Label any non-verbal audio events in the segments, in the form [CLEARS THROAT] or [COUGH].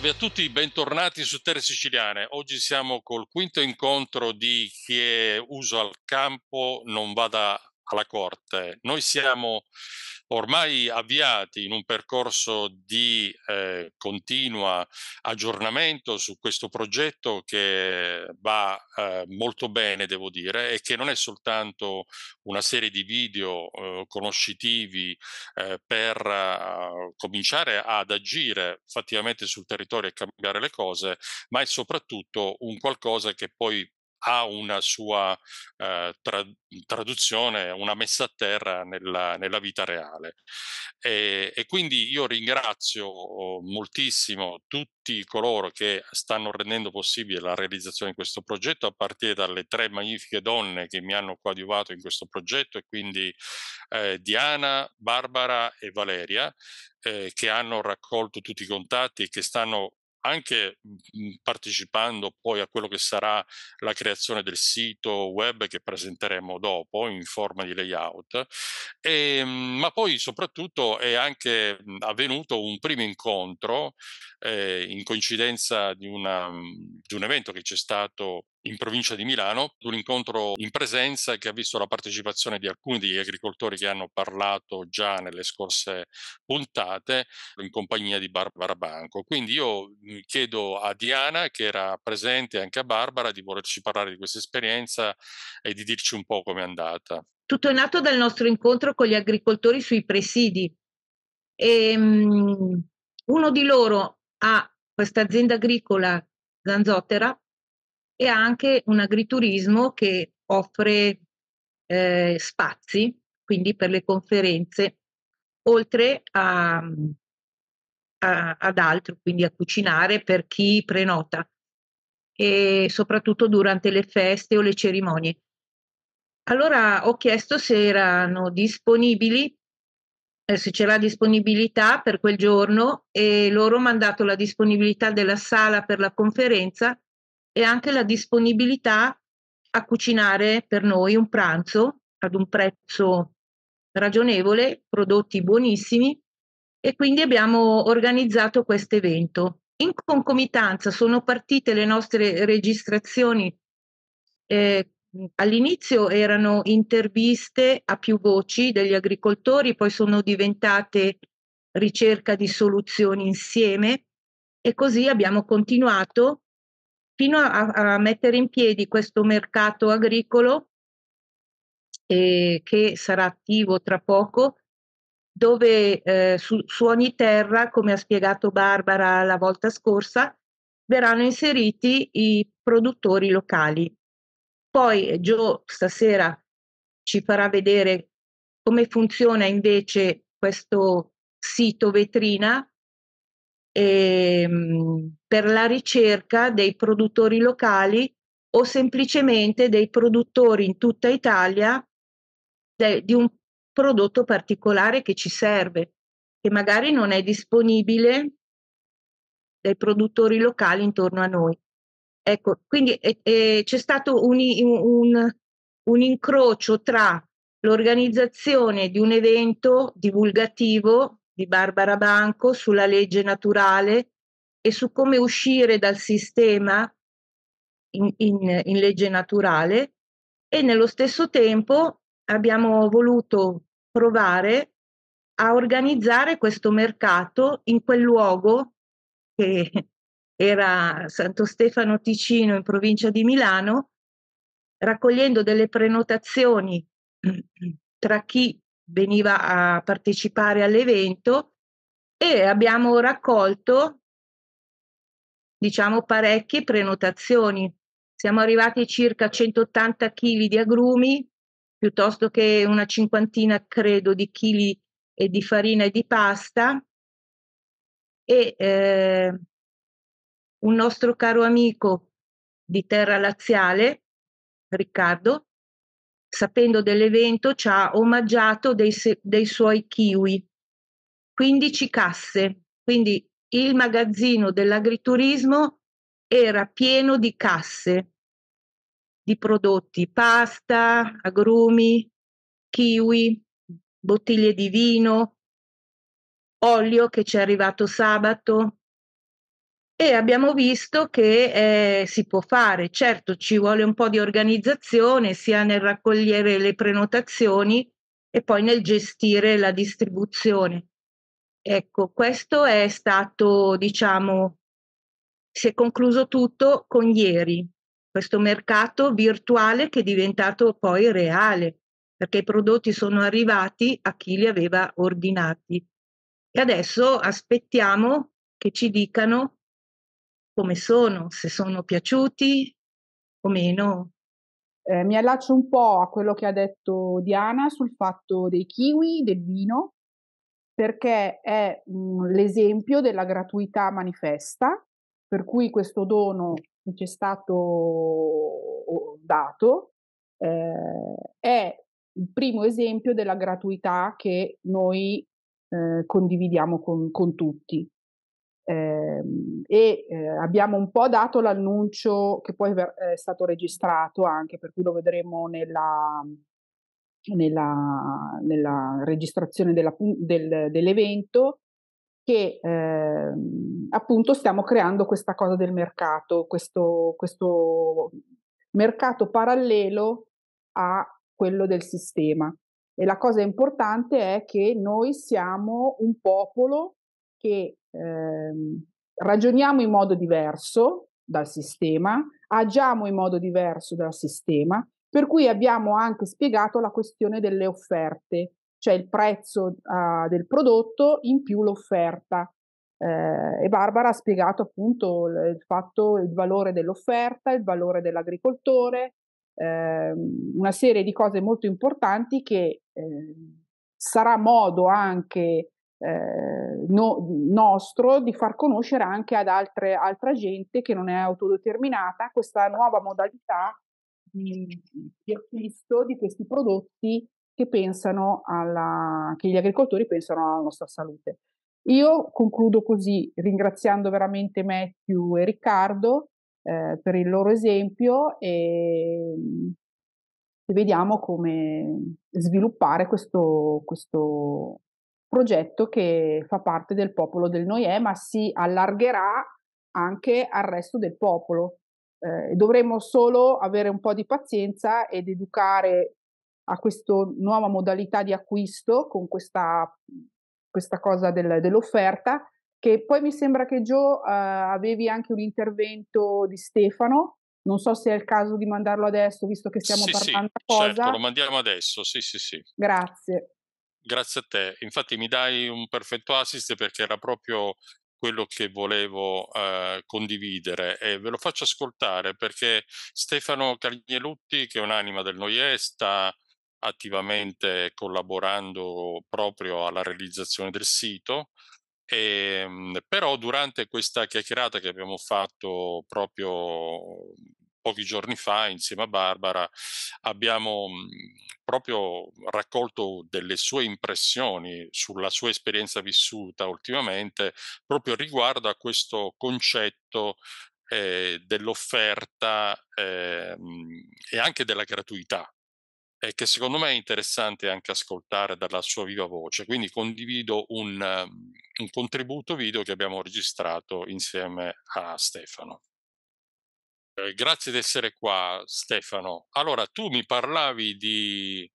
Salve a tutti, bentornati su Terre Siciliane. Oggi siamo col quinto incontro di chi è uso al campo non vada alla corte. Noi siamo ormai avviati in un percorso di eh, continua aggiornamento su questo progetto che va eh, molto bene, devo dire, e che non è soltanto una serie di video eh, conoscitivi eh, per eh, cominciare ad agire fattivamente sul territorio e cambiare le cose, ma è soprattutto un qualcosa che poi ha una sua eh, tra, traduzione, una messa a terra nella, nella vita reale. E, e, quindi io ringrazio moltissimo tutti coloro che stanno rendendo possibile la realizzazione di questo progetto, a partire dalle tre magnifiche donne che mi hanno coadiuvato in questo progetto, e quindi eh, Diana, Barbara e Valeria, eh, che hanno raccolto tutti i contatti e che stanno anche mhmm, mhmm, partecipando poi a quello che sarà la creazione del sito web che presenteremo dopo in forma di layout, e, ehm, ma poi soprattutto è anche mhmm, avvenuto un primo incontro eh, in coincidenza di, una, di un evento che c'è stato in provincia di Milano, un incontro in presenza che ha visto la partecipazione di alcuni degli agricoltori che hanno parlato già nelle scorse puntate in compagnia di Barbara Banco. Quindi io chiedo a Diana, che era presente anche a Barbara, di volerci parlare di questa esperienza e di dirci un po' come è andata. Tutto è nato dal nostro incontro con gli agricoltori sui presidi. E, um, uno di loro ha questa azienda agricola Zanzotera e anche un agriturismo che offre eh, spazi, quindi per le conferenze, oltre a, a, ad altro, quindi a cucinare per chi prenota e soprattutto durante le feste o le cerimonie. Allora ho chiesto se erano disponibili, eh, se c'era disponibilità per quel giorno e loro hanno mandato la disponibilità della sala per la conferenza e anche la disponibilità a cucinare per noi un pranzo ad un prezzo ragionevole, prodotti buonissimi e quindi abbiamo organizzato questo evento. In concomitanza sono partite le nostre registrazioni. Eh, all'inizio erano interviste a più voci degli agricoltori, poi sono diventate ricerca di soluzioni insieme e così abbiamo continuato fino a, a mettere in piedi questo mercato agricolo eh, che sarà attivo tra poco, dove eh, su, su ogni terra, come ha spiegato Barbara la volta scorsa, verranno inseriti i produttori locali. Poi eh, Gio stasera ci farà vedere come funziona invece questo sito vetrina ehm, per la ricerca dei produttori locali o semplicemente dei produttori in tutta Italia de, di un prodotto particolare che ci serve, che magari non è disponibile dai produttori locali intorno a noi. Ecco, quindi eh, eh, c'è stato un, un, un incrocio tra l'organizzazione di un evento divulgativo di Barbara Banco sulla legge naturale e su come uscire dal sistema in, in, in legge naturale e nello stesso tempo abbiamo voluto provare a organizzare questo mercato in quel luogo che [LAUGHS] era Santo Stefano Ticino in provincia di Milano, raccogliendo delle prenotazioni [CLEARS THROAT] tra chi veniva a partecipare all'evento e abbiamo raccolto diciamo parecchie prenotazioni. Siamo arrivati circa 180 kg di agrumi, piuttosto che una cinquantina, credo, di chili e di farina e di pasta. E eh, un nostro caro amico di terra laziale, Riccardo, sapendo dell'evento, ci ha omaggiato dei, dei suoi kiwi. 15 casse, quindi il magazzino dell'agriturismo era pieno di casse di prodotti, pasta, agrumi, kiwi, bottiglie di vino, olio che ci è arrivato sabato, e abbiamo visto che eh, si può fare. Certo, ci vuole un po' di organizzazione sia nel raccogliere le prenotazioni e poi nel gestire la distribuzione. Ecco, questo è stato, diciamo, si è concluso tutto con ieri, questo mercato virtuale che è diventato poi reale, perché i prodotti sono arrivati a chi li aveva ordinati. E adesso aspettiamo che ci dicano come sono, se sono piaciuti o meno. Eh, mi allaccio un po' a quello che ha detto Diana sul fatto dei kiwi, del vino, perché è mh, mm, l'esempio della gratuità manifesta, per cui questo dono che ci è stato dato eh, è il primo esempio della gratuità che noi eh, condividiamo con, con tutti. Eh, e eh, abbiamo un po' dato l'annuncio che poi è stato registrato anche, per cui lo vedremo nella, nella, nella registrazione della, del, dell'evento, che eh, appunto stiamo creando questa cosa del mercato, questo, questo mercato parallelo a quello del sistema. E la cosa importante è che noi siamo un popolo che Ehm, ragioniamo in modo diverso dal sistema, agiamo in modo diverso dal sistema, per cui abbiamo anche spiegato la questione delle offerte, cioè il prezzo uh, del prodotto in più l'offerta. Eh, e Barbara ha spiegato appunto il, fatto, il valore dell'offerta, il valore dell'agricoltore, eh, una serie di cose molto importanti che eh, sarà modo anche eh, no, nostro di far conoscere anche ad altre, altra gente che non è autodeterminata questa nuova modalità di, di acquisto di questi prodotti che, pensano alla, che gli agricoltori pensano alla nostra salute. Io concludo così ringraziando veramente Matthew e Riccardo eh, per il loro esempio e, e vediamo come sviluppare questo, questo progetto che fa parte del popolo del Noè, ma si allargherà anche al resto del popolo. Eh, dovremmo solo avere un po' di pazienza ed educare a questa nuova modalità di acquisto con questa, questa cosa del, dell'offerta, che poi mi sembra che Gio eh, avevi anche un intervento di Stefano, non so se è il caso di mandarlo adesso, visto che stiamo sì, parlando sì, cosa. Certo, lo mandiamo adesso, sì sì sì. Grazie. Grazie a te. Infatti mi dai un perfetto assist perché era proprio quello che volevo eh, condividere e ve lo faccio ascoltare perché Stefano Cagnelutti, che è un'anima del Noie, sta attivamente collaborando proprio alla realizzazione del sito. E, ehm, però durante questa chiacchierata che abbiamo fatto proprio pochi giorni fa, insieme a Barbara, abbiamo mhmm, proprio raccolto delle sue impressioni sulla sua esperienza vissuta ultimamente, proprio riguardo a questo concetto eh, dell'offerta eh, e anche della gratuità eh, che secondo me è interessante anche ascoltare dalla sua viva voce. Quindi condivido un, mhmm, un contributo video che abbiamo registrato insieme a Stefano. Eh, grazie di essere qua Stefano. Allora, tu mi parlavi di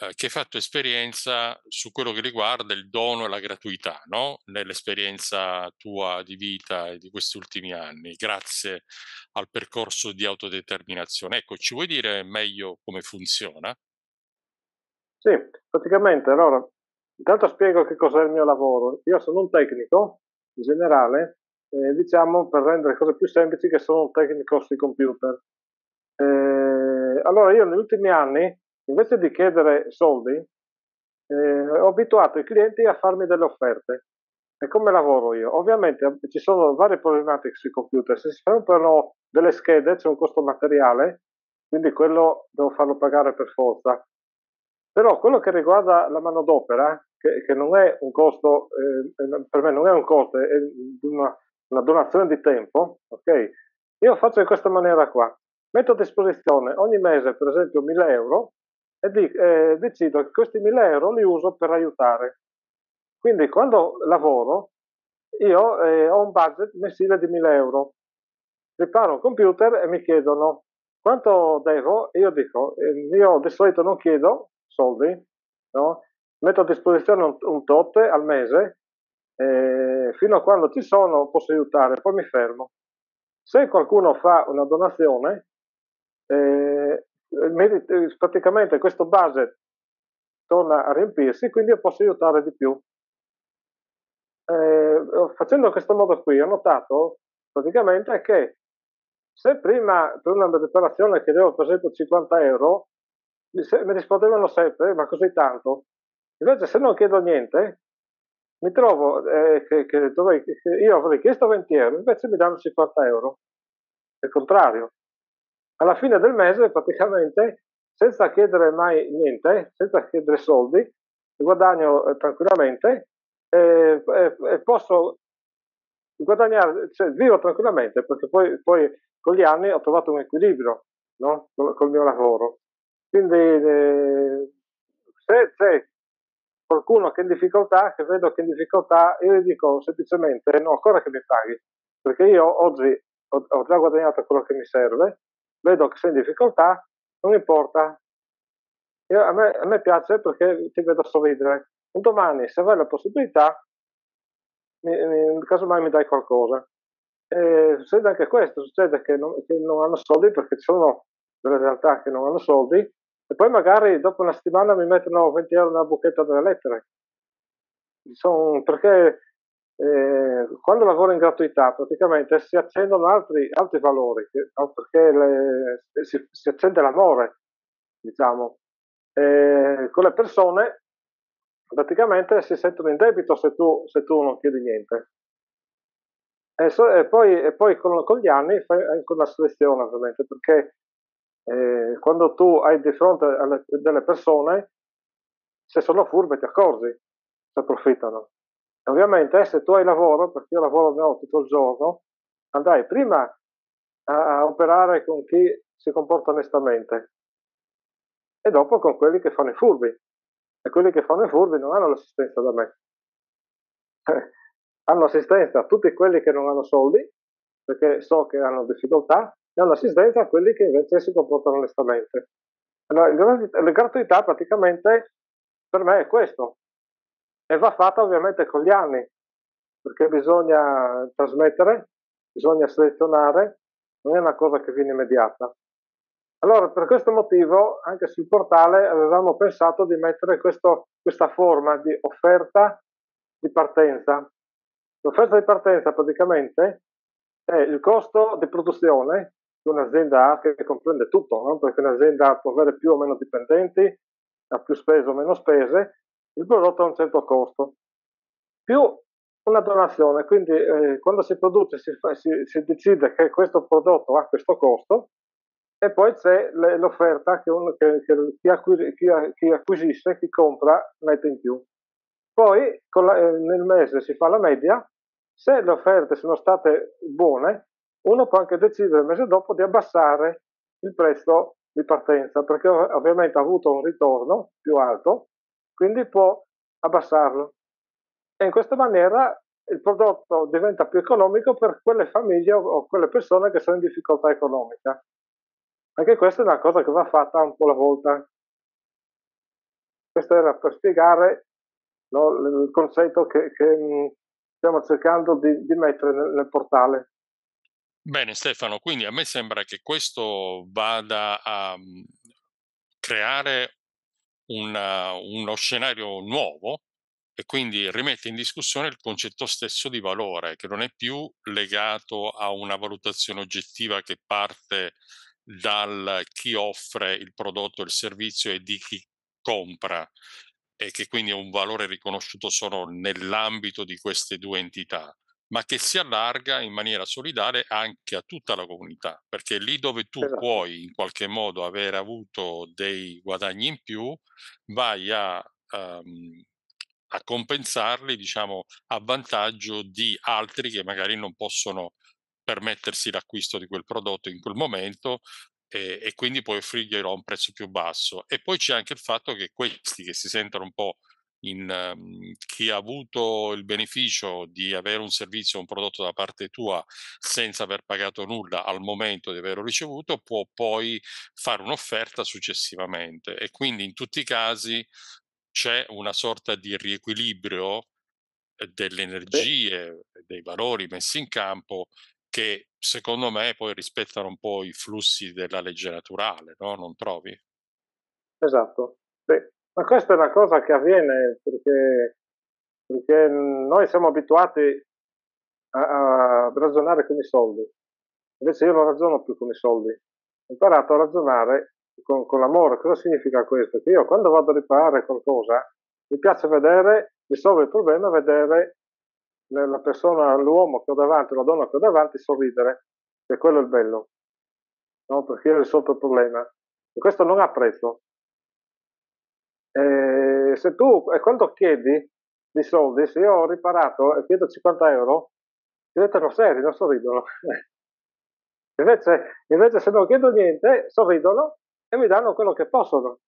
eh, che hai fatto esperienza su quello che riguarda il dono e la gratuità, no? Nell'esperienza tua di vita e di questi ultimi anni, grazie al percorso di autodeterminazione. Ecco, ci vuoi dire meglio come funziona? Sì, praticamente allora, intanto spiego che cos'è il mio lavoro. Io sono un tecnico in generale eh, diciamo per rendere cose più semplici che sono tecnico sui computer. Eh, allora io negli ultimi anni, invece di chiedere soldi, eh, ho abituato i clienti a farmi delle offerte. E come lavoro io? Ovviamente eh, ci sono varie problematiche sui computer, se si rompono delle schede c'è un costo materiale, quindi quello devo farlo pagare per forza. Però quello che riguarda la manodopera, che, che non è un costo, eh, eh per me non è un costo, è una, una donazione di tempo, ok? Io faccio in questa maniera qua, metto a disposizione ogni mese per esempio 1000 euro e di, eh, decido che questi 1000 euro li uso per aiutare. Quindi quando lavoro io eh, ho un budget mensile di 1000 euro, riparo un computer e mi chiedono quanto devo, io dico, eh, io di solito non chiedo soldi, no? metto a disposizione un, un tot al mese eh, fino a quando ci sono posso aiutare, poi mi fermo. Se qualcuno fa una donazione, eh, eh praticamente questo budget torna a riempirsi, quindi io posso aiutare di più. Eh, oh, facendo in questo modo qui ho notato praticamente che se prima per una operazione chiedevo per esempio 50 euro, mi rispondevano sempre ma così tanto. Invece se non chiedo niente, mi trovo eh, che, che dovrei, io avrei chiesto 20 euro, invece mi danno 50 euro. È il contrario. Alla fine del mese, praticamente, senza chiedere mai niente, senza chiedere soldi, guadagno eh, tranquillamente e eh, posso guadagnare, cioè vivo tranquillamente, perché poi, poi con gli anni ho trovato un equilibrio no? col, col mio lavoro. Quindi eh, se, se qualcuno che è in difficoltà, che vedo che è in difficoltà, io gli dico semplicemente no, ancora che mi paghi, perché io oggi ho, già guadagnato quello che mi serve, vedo che sei in difficoltà, non importa. Io, a, me, a, me, piace perché ti vedo sorridere. Un domani, se avrai la possibilità, mi, mi, casomai mi dai qualcosa. E succede anche questo, succede che non, che non hanno soldi perché ci sono delle realtà che non hanno soldi e poi magari dopo una settimana mi mettono 20 euro nella buchetta delle lettere. Sono, perché eh, quando lavoro in gratuità praticamente si accendono altri, altri valori, perché le, si, si, accende l'amore, diciamo. Eh, con le persone praticamente si sentono in debito se tu, se tu non chiedi niente. E, so, e poi, e poi con, con, gli anni fai anche una selezione ovviamente, perché eh, quando tu hai di fronte alle, delle persone, se sono furbe ti accorgi, si approfittano. E ovviamente se tu hai lavoro, perché io lavoro no, tutto il giorno, andrai prima a, a operare con chi si comporta onestamente e dopo con quelli che fanno i furbi. E quelli che fanno i furbi non hanno l'assistenza da me. Eh, hanno assistenza a tutti quelli che non hanno soldi, perché so che hanno difficoltà, dall'assistenza a quelli che invece si comportano onestamente. Allora, la gratuità praticamente per me è questo e va fatta ovviamente con gli anni perché bisogna trasmettere, bisogna selezionare, non è una cosa che viene immediata. Allora, per questo motivo, anche sul portale avevamo pensato di mettere questo, questa forma di offerta di partenza. L'offerta di partenza praticamente è il costo di produzione che un'azienda ha che comprende tutto, no? perché un'azienda può avere più o meno dipendenti, ha più spese o meno spese, il prodotto ha un certo costo, più una donazione, quindi eh, quando si produce si, fa, si, si, decide che questo prodotto ha questo costo e poi c'è le, l'offerta che, un, che, che chi, acquisisce, chi, chi, acquisisce, chi compra, mette in più. Poi la, eh, nel mese si fa la media, se le offerte sono state buone, uno può anche decidere il mese dopo di abbassare il prezzo di partenza, perché ovviamente ha avuto un ritorno più alto, quindi può abbassarlo. E in questa maniera il prodotto diventa più economico per quelle famiglie o quelle persone che sono in difficoltà economica. Anche questa è una cosa che va fatta un po' alla volta. Questo era per spiegare no, il concetto che, che stiamo cercando di, di mettere nel, nel portale. Bene Stefano, quindi a me sembra che questo vada a mhmm, creare una, uno scenario nuovo e quindi rimette in discussione il concetto stesso di valore, che non è più legato a una valutazione oggettiva che parte dal chi offre il prodotto o il servizio e di chi compra e che quindi è un valore riconosciuto solo nell'ambito di queste due entità, ma che si allarga in maniera solidale anche a tutta la comunità, perché lì dove tu esatto. puoi in qualche modo aver avuto dei guadagni in più, vai a, um, a compensarli, diciamo, a vantaggio di altri che magari non possono permettersi l'acquisto di quel prodotto in quel momento e, e quindi puoi offrirglielo a un prezzo più basso. E poi c'è anche il fatto che questi che si sentono un po' in, ehm, chi ha avuto il beneficio di avere un servizio, un prodotto da parte tua senza aver pagato nulla al momento di averlo ricevuto, può poi fare un'offerta successivamente e quindi in tutti i casi c'è una sorta di riequilibrio eh, delle energie, dei valori messi in campo che secondo me poi rispettano un po' i flussi della legge naturale, no? Non trovi? Esatto. Beh, ma questa è una cosa che avviene perché, perché noi siamo abituati a, a, ragionare con i soldi, invece io non ragiono più con i soldi, ho imparato a ragionare con, con l'amore. Cosa significa questo? Che io quando vado a riparare qualcosa mi piace vedere, risolvere il problema, vedere la persona, l'uomo che ho davanti, la donna che ho davanti sorridere, E quello è il bello, no? perché io ho risolto il problema. E questo non ha prezzo, eh, se tu, e quanto chiedi di soldi? Se io ho riparato e eh, chiedo 50 euro, diventano seri, non sorridono. [LAUGHS] invece, invece se non chiedo niente, sorridono e mi danno quello che possono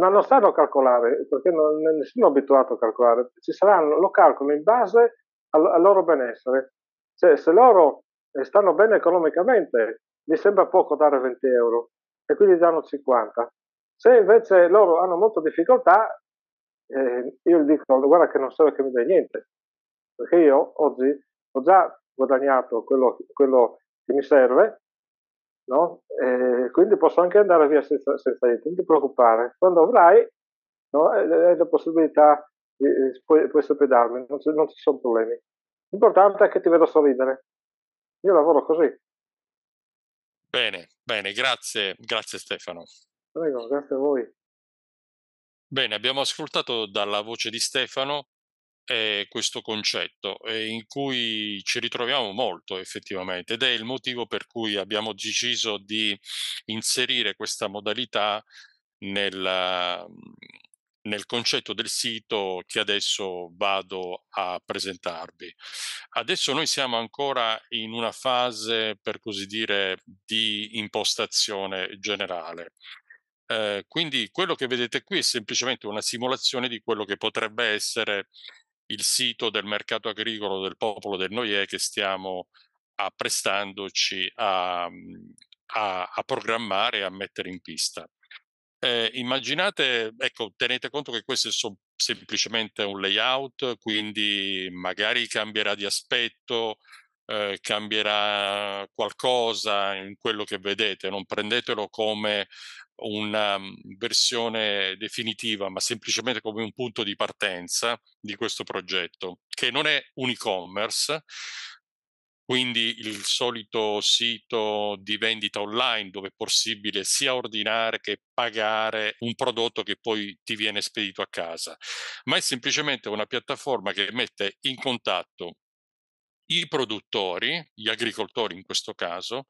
ma non sanno calcolare, perché non, nessuno è abituato a calcolare, ci saranno, lo calcolano in base al, al, loro benessere. Cioè, se loro eh, stanno bene economicamente, mi sembra poco dare 20 euro e quindi danno 50. Se invece loro hanno molta difficoltà, eh, io gli dico, guarda che non serve che mi dai niente, perché io oggi ho già guadagnato quello, quello che mi serve, no? eh, quindi posso anche andare via senza, senza niente, non ti preoccupare, quando avrai no, eh, la possibilità, eh, puoi, puoi darmi, non, non ci sono problemi. L'importante è che ti vedo sorridere. Io lavoro così. Bene, bene, grazie, grazie Stefano. Prego, grazie a voi. Bene, abbiamo ascoltato dalla voce di Stefano eh, questo concetto eh, in cui ci ritroviamo molto effettivamente ed è il motivo per cui abbiamo deciso di inserire questa modalità nel, nel concetto del sito che adesso vado a presentarvi. Adesso noi siamo ancora in una fase, per così dire, di impostazione generale. Ehm, quindi quello che vedete qui è semplicemente una simulazione di quello che potrebbe essere il sito del mercato agricolo del popolo del Noie che stiamo apprestandoci a, mhmm, a, a programmare e a mettere in pista. Eh, immaginate, ecco, tenete conto che questo è so- semplicemente un layout, quindi magari cambierà di aspetto, eh, cambierà qualcosa in quello che vedete, non prendetelo come una mhmm, versione definitiva, ma semplicemente come un punto di partenza di questo progetto, che non è un e-commerce, quindi il solito sito di vendita online dove è possibile sia ordinare che pagare un prodotto che poi ti viene spedito a casa, ma è semplicemente una piattaforma che mette in contatto i produttori, gli agricoltori in questo caso,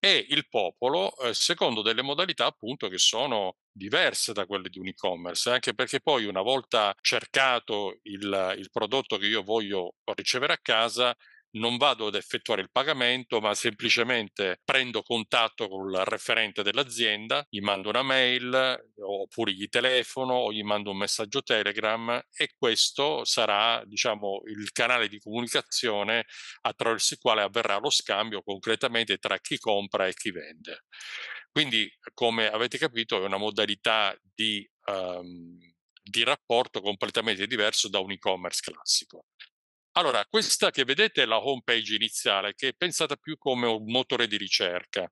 e il popolo eh, secondo delle modalità appunto che sono diverse da quelle di un e-commerce, eh, anche perché poi una volta cercato il, il prodotto che io voglio ricevere a casa, non vado ad effettuare il pagamento, ma semplicemente prendo contatto con il referente dell'azienda, gli mando una mail oppure gli telefono o gli mando un messaggio Telegram e questo sarà, diciamo, il canale di comunicazione attraverso il quale avverrà lo scambio concretamente tra chi compra e chi vende. Quindi, come avete capito, è una modalità di, um, di rapporto completamente diverso da un e-commerce classico. Allora, questa che vedete è la home page iniziale, che è pensata più come un motore di ricerca,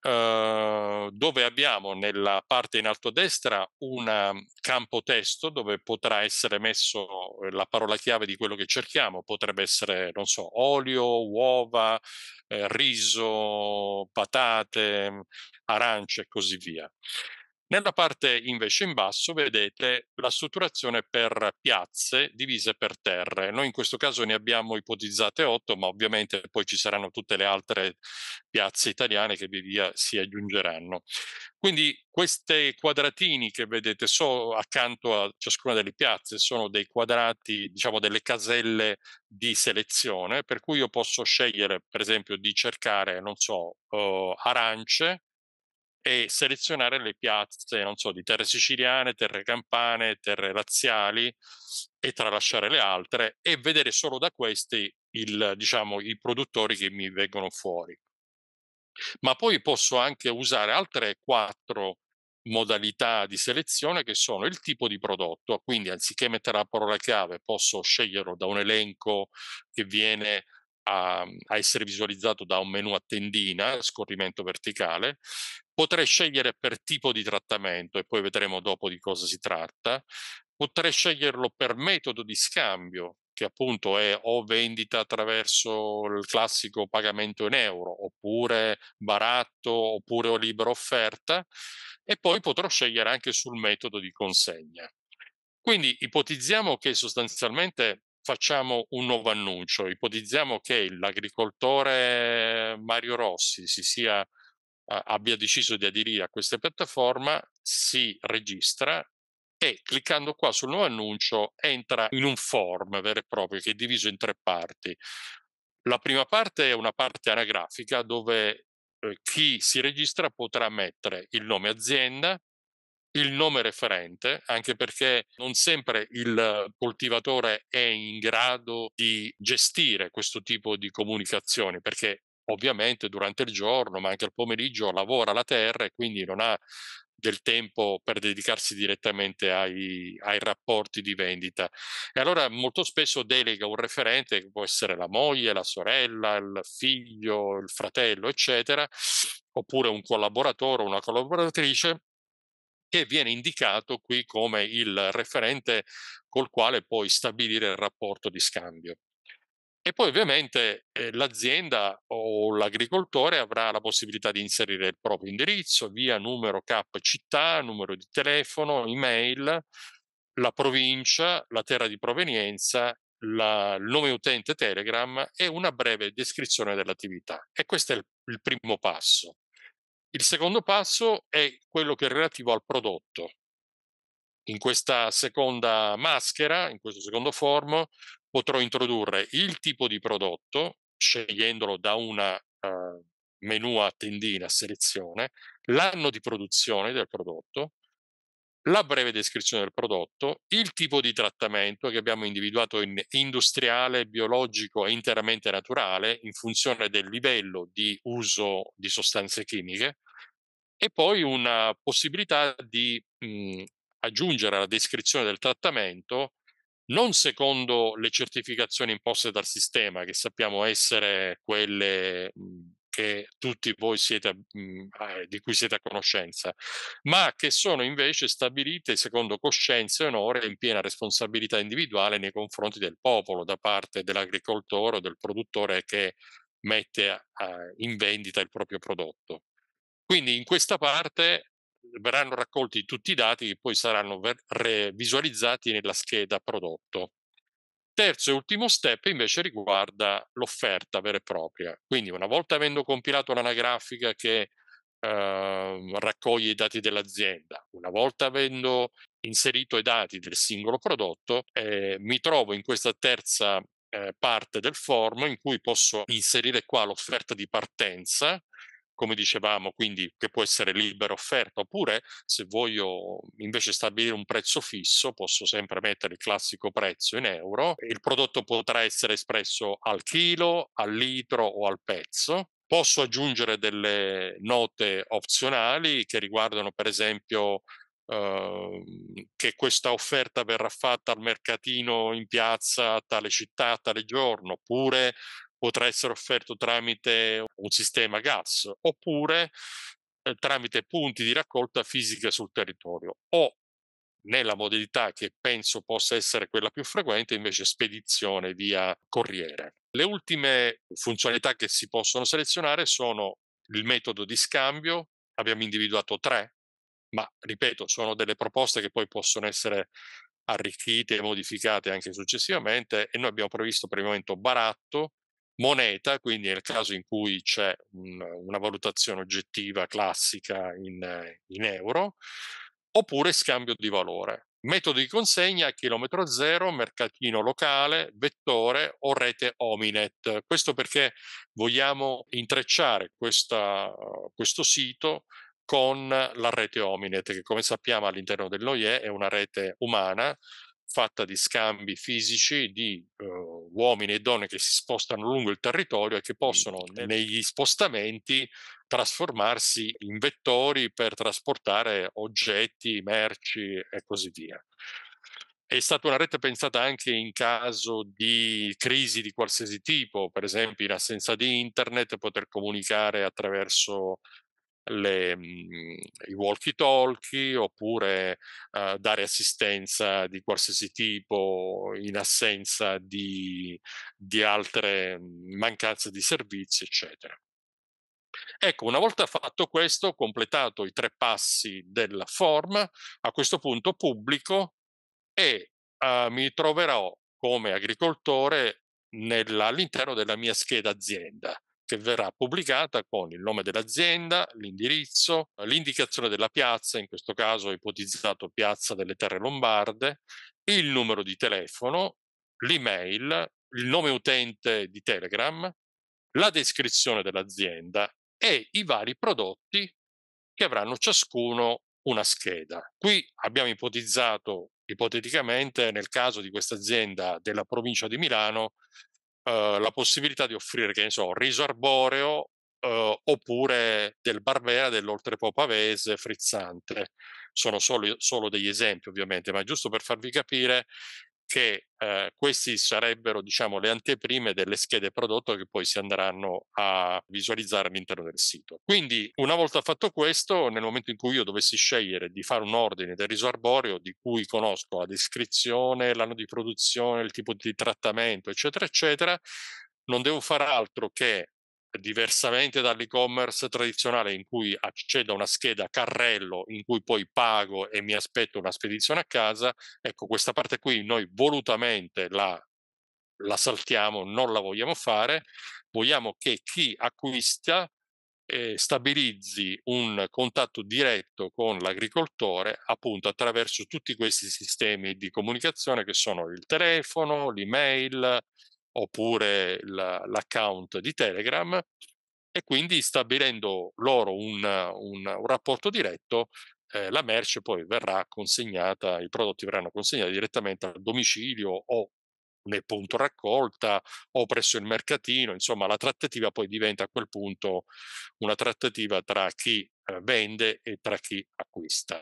eh, dove abbiamo nella parte in alto a destra un mm, campo testo dove potrà essere messo eh, la parola chiave di quello che cerchiamo, potrebbe essere, non so, olio, uova, eh, riso, patate, mm, arance e così via. Nella parte invece in basso vedete la strutturazione per piazze divise per terre. Noi in questo caso ne abbiamo ipotizzate otto, ma ovviamente poi ci saranno tutte le altre piazze italiane che via via si aggiungeranno. Quindi questi quadratini che vedete so, accanto a ciascuna delle piazze sono dei quadrati, diciamo delle caselle di selezione, per cui io posso scegliere per esempio di cercare, non so, uh, arance e selezionare le piazze, non so, di terre siciliane, terre campane, terre laziali e tralasciare le altre e vedere solo da questi il, diciamo, i produttori che mi vengono fuori. Ma poi posso anche usare altre quattro modalità di selezione che sono il tipo di prodotto, quindi anziché mettere la parola chiave posso sceglierlo da un elenco che viene a, mhmm, a essere visualizzato da un menu a tendina, scorrimento verticale, potrei scegliere per tipo di trattamento e poi vedremo dopo di cosa si tratta, potrei sceglierlo per metodo di scambio, che appunto è o vendita attraverso il classico pagamento in euro, oppure baratto, oppure o libera offerta, e poi potrò scegliere anche sul metodo di consegna. Quindi ipotizziamo che sostanzialmente facciamo un nuovo annuncio, ipotizziamo che l'agricoltore Mario Rossi si sia abbia deciso di aderire a questa piattaforma, si registra e cliccando qua sul nuovo annuncio entra in un form vero e proprio che è diviso in tre parti. La prima parte è una parte anagrafica dove eh, chi si registra potrà mettere il nome azienda, il nome referente, anche perché non sempre il coltivatore è in grado di gestire questo tipo di comunicazioni, perché ovviamente durante il giorno, ma anche al pomeriggio, lavora la terra e quindi non ha del tempo per dedicarsi direttamente ai, ai, rapporti di vendita. E allora molto spesso delega un referente, che può essere la moglie, la sorella, il figlio, il fratello, eccetera, oppure un collaboratore o una collaboratrice che viene indicato qui come il referente col quale puoi stabilire il rapporto di scambio. E poi ovviamente eh, l'azienda o l'agricoltore avrà la possibilità di inserire il proprio indirizzo via numero CAP città, numero di telefono, email, la provincia, la terra di provenienza, la, il nome utente Telegram e una breve descrizione dell'attività. E questo è il, il primo passo. Il secondo passo è quello che è relativo al prodotto. In questa seconda maschera, in questo secondo form, potrò introdurre il tipo di prodotto, scegliendolo da una uh, eh, menu a tendina, selezione, l'anno di produzione del prodotto, la breve descrizione del prodotto, il tipo di trattamento che abbiamo individuato in industriale, biologico e interamente naturale in funzione del livello di uso di sostanze chimiche, e poi una possibilità di mh, mhmm, aggiungere alla descrizione del trattamento non secondo le certificazioni imposte dal sistema, che sappiamo essere quelle mhmm, che tutti voi siete, mhmm, di cui siete a conoscenza, ma che sono invece stabilite secondo coscienza e onore in piena responsabilità individuale nei confronti del popolo, da parte dell'agricoltore o del produttore che mette in vendita il proprio prodotto. Quindi in questa parte eh, verranno raccolti tutti i dati che poi saranno ver- visualizzati nella scheda prodotto. Terzo e ultimo step invece riguarda l'offerta vera e propria. Quindi una volta avendo compilato l'anagrafica che eh, raccoglie i dati dell'azienda, una volta avendo inserito i dati del singolo prodotto, eh, mi trovo in questa terza eh, parte del form in cui posso inserire qua l'offerta di partenza come dicevamo, quindi che può essere libera offerta, oppure se voglio invece stabilire un prezzo fisso, posso sempre mettere il classico prezzo in euro. Il prodotto potrà essere espresso al chilo, al litro o al pezzo. Posso aggiungere delle note opzionali che riguardano, per esempio, Uh, che questa offerta verrà fatta al mercatino in piazza a tale città, a tale giorno, oppure potrà essere offerto tramite un sistema gas oppure eh, tramite punti di raccolta fisica sul territorio o nella modalità che penso possa essere quella più frequente, invece spedizione via corriere. Le ultime funzionalità che si possono selezionare sono il metodo di scambio, abbiamo individuato tre, ma ripeto, sono delle proposte che poi possono essere arricchite e modificate anche successivamente e noi abbiamo previsto per il momento baratto, moneta, quindi nel caso in cui c'è un, una valutazione oggettiva classica in, in, euro, oppure scambio di valore. Metodo di consegna, chilometro zero, mercatino locale, vettore o rete Ominet. Questo perché vogliamo intrecciare questa, questo sito con la rete Ominet, che come sappiamo all'interno dell'OIE è una rete umana fatta di scambi fisici di uh, uomini e donne che si spostano lungo il territorio e che possono negli spostamenti trasformarsi in vettori per trasportare oggetti, merci e così via. È stata una rete pensata anche in caso di crisi di qualsiasi tipo, per esempio in assenza di internet, poter comunicare attraverso le, mhmm, i walkie-talkie oppure eh, dare assistenza di qualsiasi tipo in assenza di, di altre mhmm, mancanze di servizi, eccetera. Ecco, una volta fatto questo, completato i tre passi della forma, a questo punto pubblico e eh, mi troverò come agricoltore nella, all'interno della mia scheda azienda che verrà pubblicata con il nome dell'azienda, l'indirizzo, l'indicazione della piazza, in questo caso ho ipotizzato Piazza delle Terre Lombarde, il numero di telefono, l'email, il nome utente di Telegram, la descrizione dell'azienda e i vari prodotti che avranno ciascuno una scheda. Qui abbiamo ipotizzato, ipoteticamente, nel caso di questa azienda della provincia di Milano, eh, la possibilità di offrire, che ne so, riso arboreo eh, oppure del Barbera, dell'Oltrepopavese frizzante. Sono solo, solo degli esempi, ovviamente, ma giusto per farvi capire che eh, queste sarebbero diciamo, le anteprime delle schede prodotto che poi si andranno a visualizzare all'interno del sito. Quindi una volta fatto questo, nel momento in cui io dovessi scegliere di fare un ordine del riso arboreo di cui conosco la descrizione, l'anno di produzione, il tipo di trattamento, eccetera, eccetera, non devo fare altro che diversamente dall'e-commerce tradizionale in cui accedo a una scheda carrello in cui poi pago e mi aspetto una spedizione a casa, ecco questa parte qui noi volutamente la, la saltiamo, non la vogliamo fare, vogliamo che chi acquista eh, stabilizzi un contatto diretto con l'agricoltore appunto attraverso tutti questi sistemi di comunicazione che sono il telefono, l'email, oppure l'account di Telegram e quindi stabilendo loro un, un, un rapporto diretto eh, la merce poi verrà consegnata, i prodotti verranno consegnati direttamente al domicilio o nel punto raccolta o presso il mercatino, insomma la trattativa poi diventa a quel punto una trattativa tra chi eh, vende e tra chi acquista.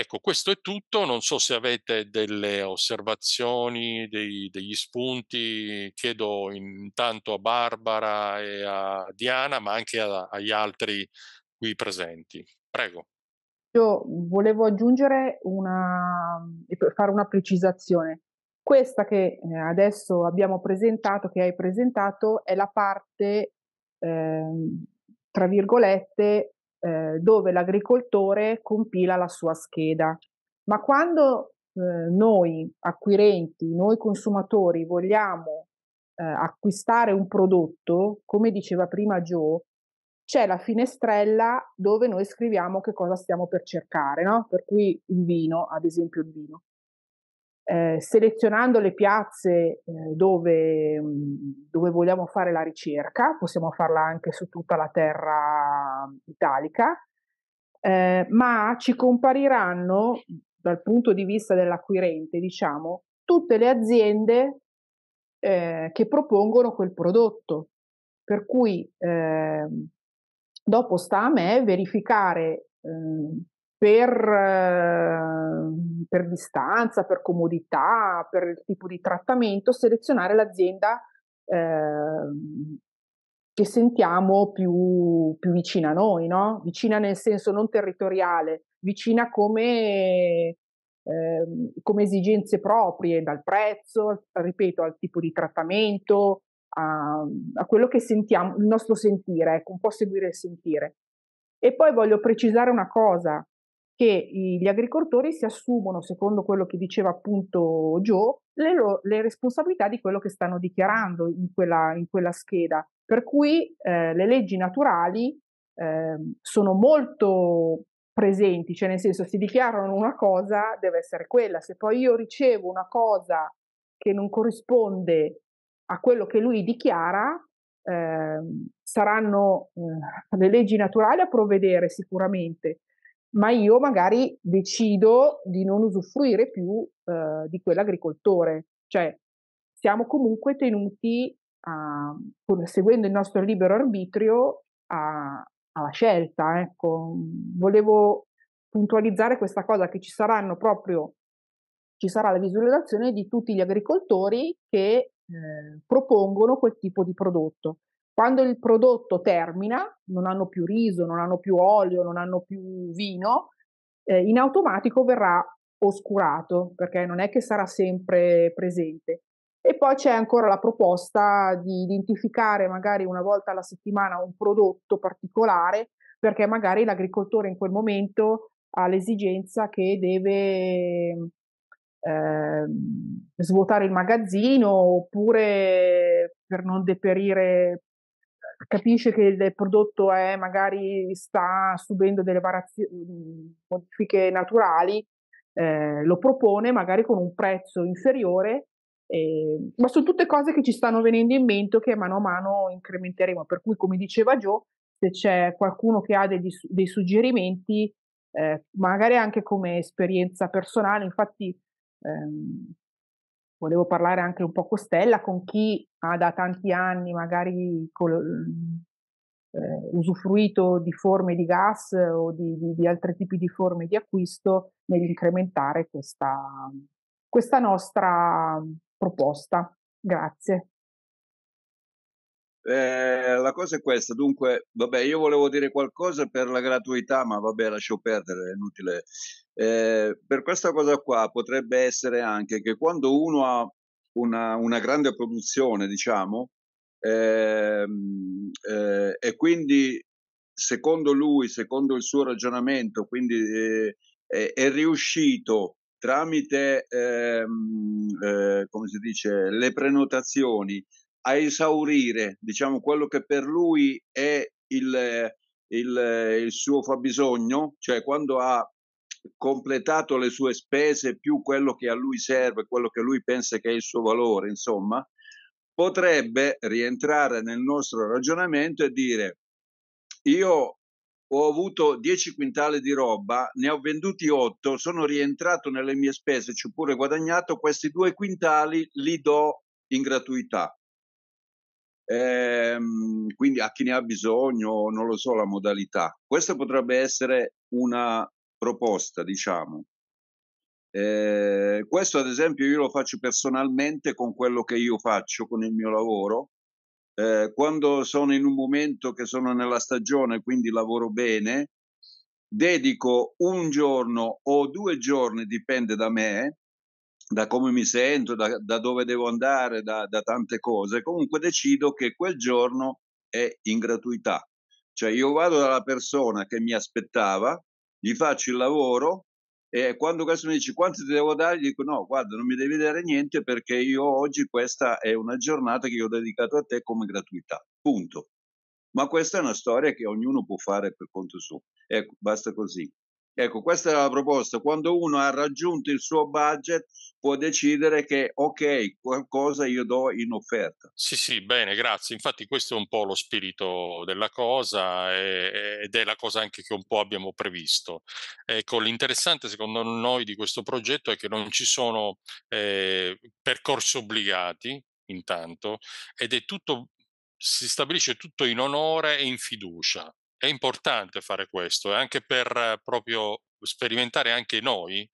Ecco, questo è tutto, non so se avete delle osservazioni, dei, degli spunti, chiedo intanto a Barbara e a Diana, ma anche a, agli altri qui presenti. Prego. Io volevo aggiungere una, fare una precisazione. Questa che eh, adesso abbiamo presentato, che hai presentato, è la parte, eh, tra virgolette, eh, dove l'agricoltore compila la sua scheda. Ma quando eh, noi acquirenti, noi consumatori vogliamo eh, acquistare un prodotto, come diceva prima Joe, c'è la finestrella dove noi scriviamo che cosa stiamo per cercare, no? per cui il vino, ad esempio il vino eh, selezionando le piazze eh, dove, mm, dove, vogliamo fare la ricerca, possiamo farla anche su tutta la terra italica, eh, ma ci compariranno dal punto di vista dell'acquirente, diciamo, tutte le aziende eh, che propongono quel prodotto. Per cui ehm, dopo sta a me verificare ehm, per, ehm, per, distanza, per comodità, per il tipo di trattamento, selezionare l'azienda eh, che sentiamo più, più, vicina a noi, no? vicina nel senso non territoriale, vicina come, eh, come esigenze proprie, dal prezzo, ripeto, al tipo di trattamento, a, a quello che sentiamo, il nostro sentire, ecco, un po' seguire il sentire. E poi voglio precisare una cosa, che gli agricoltori si assumono, secondo quello che diceva appunto Joe, le, lo- le responsabilità di quello che stanno dichiarando in quella, in quella scheda. Per cui eh, le leggi naturali eh, sono molto presenti, cioè nel senso si dichiarano una cosa, deve essere quella. Se poi io ricevo una cosa che non corrisponde a quello che lui dichiara, ehm, eh, saranno le leggi naturali a provvedere sicuramente, ma io magari decido di non usufruire più eh, di quell'agricoltore. Cioè, siamo comunque tenuti, a, seguendo il nostro libero arbitrio, a, alla scelta. Ecco. Volevo puntualizzare questa cosa, che ci saranno proprio, ci sarà la visualizzazione di tutti gli agricoltori che eh, propongono quel tipo di prodotto. Quando il prodotto termina, non hanno più riso, non hanno più olio, non hanno più vino, eh, in automatico verrà oscurato perché non è che sarà sempre presente. E poi c'è ancora la proposta di identificare magari una volta alla settimana un prodotto particolare perché magari l'agricoltore in quel momento ha l'esigenza che deve eh, svuotare il magazzino oppure per non deperire capisce che il prodotto è, magari sta subendo delle variazioni, modifiche naturali, eh, lo propone magari con un prezzo inferiore, eh, ma sono tutte cose che ci stanno venendo in mente che mano a mano incrementeremo. Per cui, come diceva Gio, se c'è qualcuno che ha degli, dei suggerimenti, eh, magari anche come esperienza personale, infatti ehm, volevo parlare anche un po' con Stella, con chi ha da tanti anni magari col, eh, usufruito di forme di gas o di, di, di, altri tipi di forme di acquisto nell'incrementare questa, questa nostra proposta. Grazie. Eh, la cosa è questa, dunque, vabbè, io volevo dire qualcosa per la gratuità, ma vabbè, lascio perdere, è inutile. Eh, per questa cosa qua potrebbe essere anche che quando uno ha una, una grande produzione, diciamo, ehm, eh, e quindi secondo lui, secondo il suo ragionamento, quindi eh, è riuscito tramite, ehm, eh, come si dice, le prenotazioni a esaurire diciamo, quello che per lui è il, il, il suo fabbisogno, cioè quando ha completato le sue spese più quello che a lui serve, quello che lui pensa che è il suo valore, insomma, potrebbe rientrare nel nostro ragionamento e dire io ho avuto 10 quintali di roba, ne ho venduti 8, sono rientrato nelle mie spese, ci ho pure guadagnato, questi due quintali li do in gratuità ehm, quindi a chi ne ha bisogno, non lo so la modalità. Questa potrebbe essere una proposta, diciamo. Eh, questo ad esempio io lo faccio personalmente con quello che io faccio, con il mio lavoro. Eh, quando sono in un momento che sono nella stagione, quindi lavoro bene, dedico un giorno o due giorni, dipende da me, da come mi sento, da, da dove devo andare, da, da, tante cose. Comunque decido che quel giorno è in gratuità. Cioè io vado dalla persona che mi aspettava, gli faccio il lavoro e quando questo mi dice quanto ti devo dare, gli dico no, guarda, non mi devi dare niente perché io oggi questa è una giornata che io ho dedicato a te come gratuità. Punto. Ma questa è una storia che ognuno può fare per conto suo. Ecco, basta così. Ecco, questa era la proposta. Quando uno ha raggiunto il suo budget, può decidere che ok, qualcosa io do in offerta. Sì, sì, bene, grazie. Infatti questo è un po' lo spirito della cosa e, eh, eh, ed è la cosa anche che un po' abbiamo previsto. Ecco, l'interessante secondo noi di questo progetto è che non ci sono eh, percorsi obbligati intanto ed è tutto si stabilisce tutto in onore e in fiducia è importante fare questo, anche per proprio sperimentare anche noi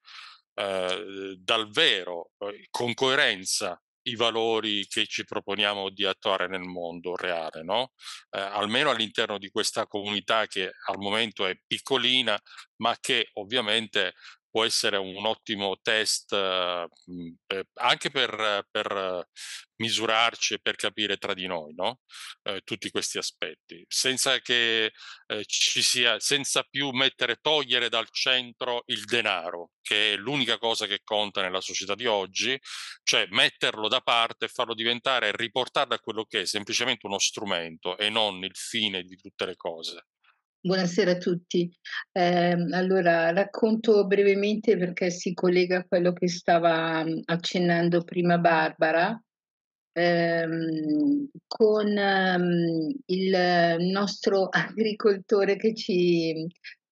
eh, dal vero, eh, con coerenza, i valori che ci proponiamo di attuare nel mondo reale, no? eh, almeno all'interno di questa comunità che al momento è piccolina, ma che ovviamente può essere un ottimo test eh, anche per, per, misurarci e per capire tra di noi no? eh, tutti questi aspetti, senza che eh, ci sia, senza più mettere, togliere dal centro il denaro, che è l'unica cosa che conta nella società di oggi, cioè metterlo da parte e farlo diventare, riportarlo a quello che è semplicemente uno strumento e non il fine di tutte le cose. Buonasera a tutti. Eh, allora, racconto brevemente perché si collega a quello che stava mm, accennando prima Barbara. Ehm, con ehm, il nostro [LAUGHS] agricoltore che ci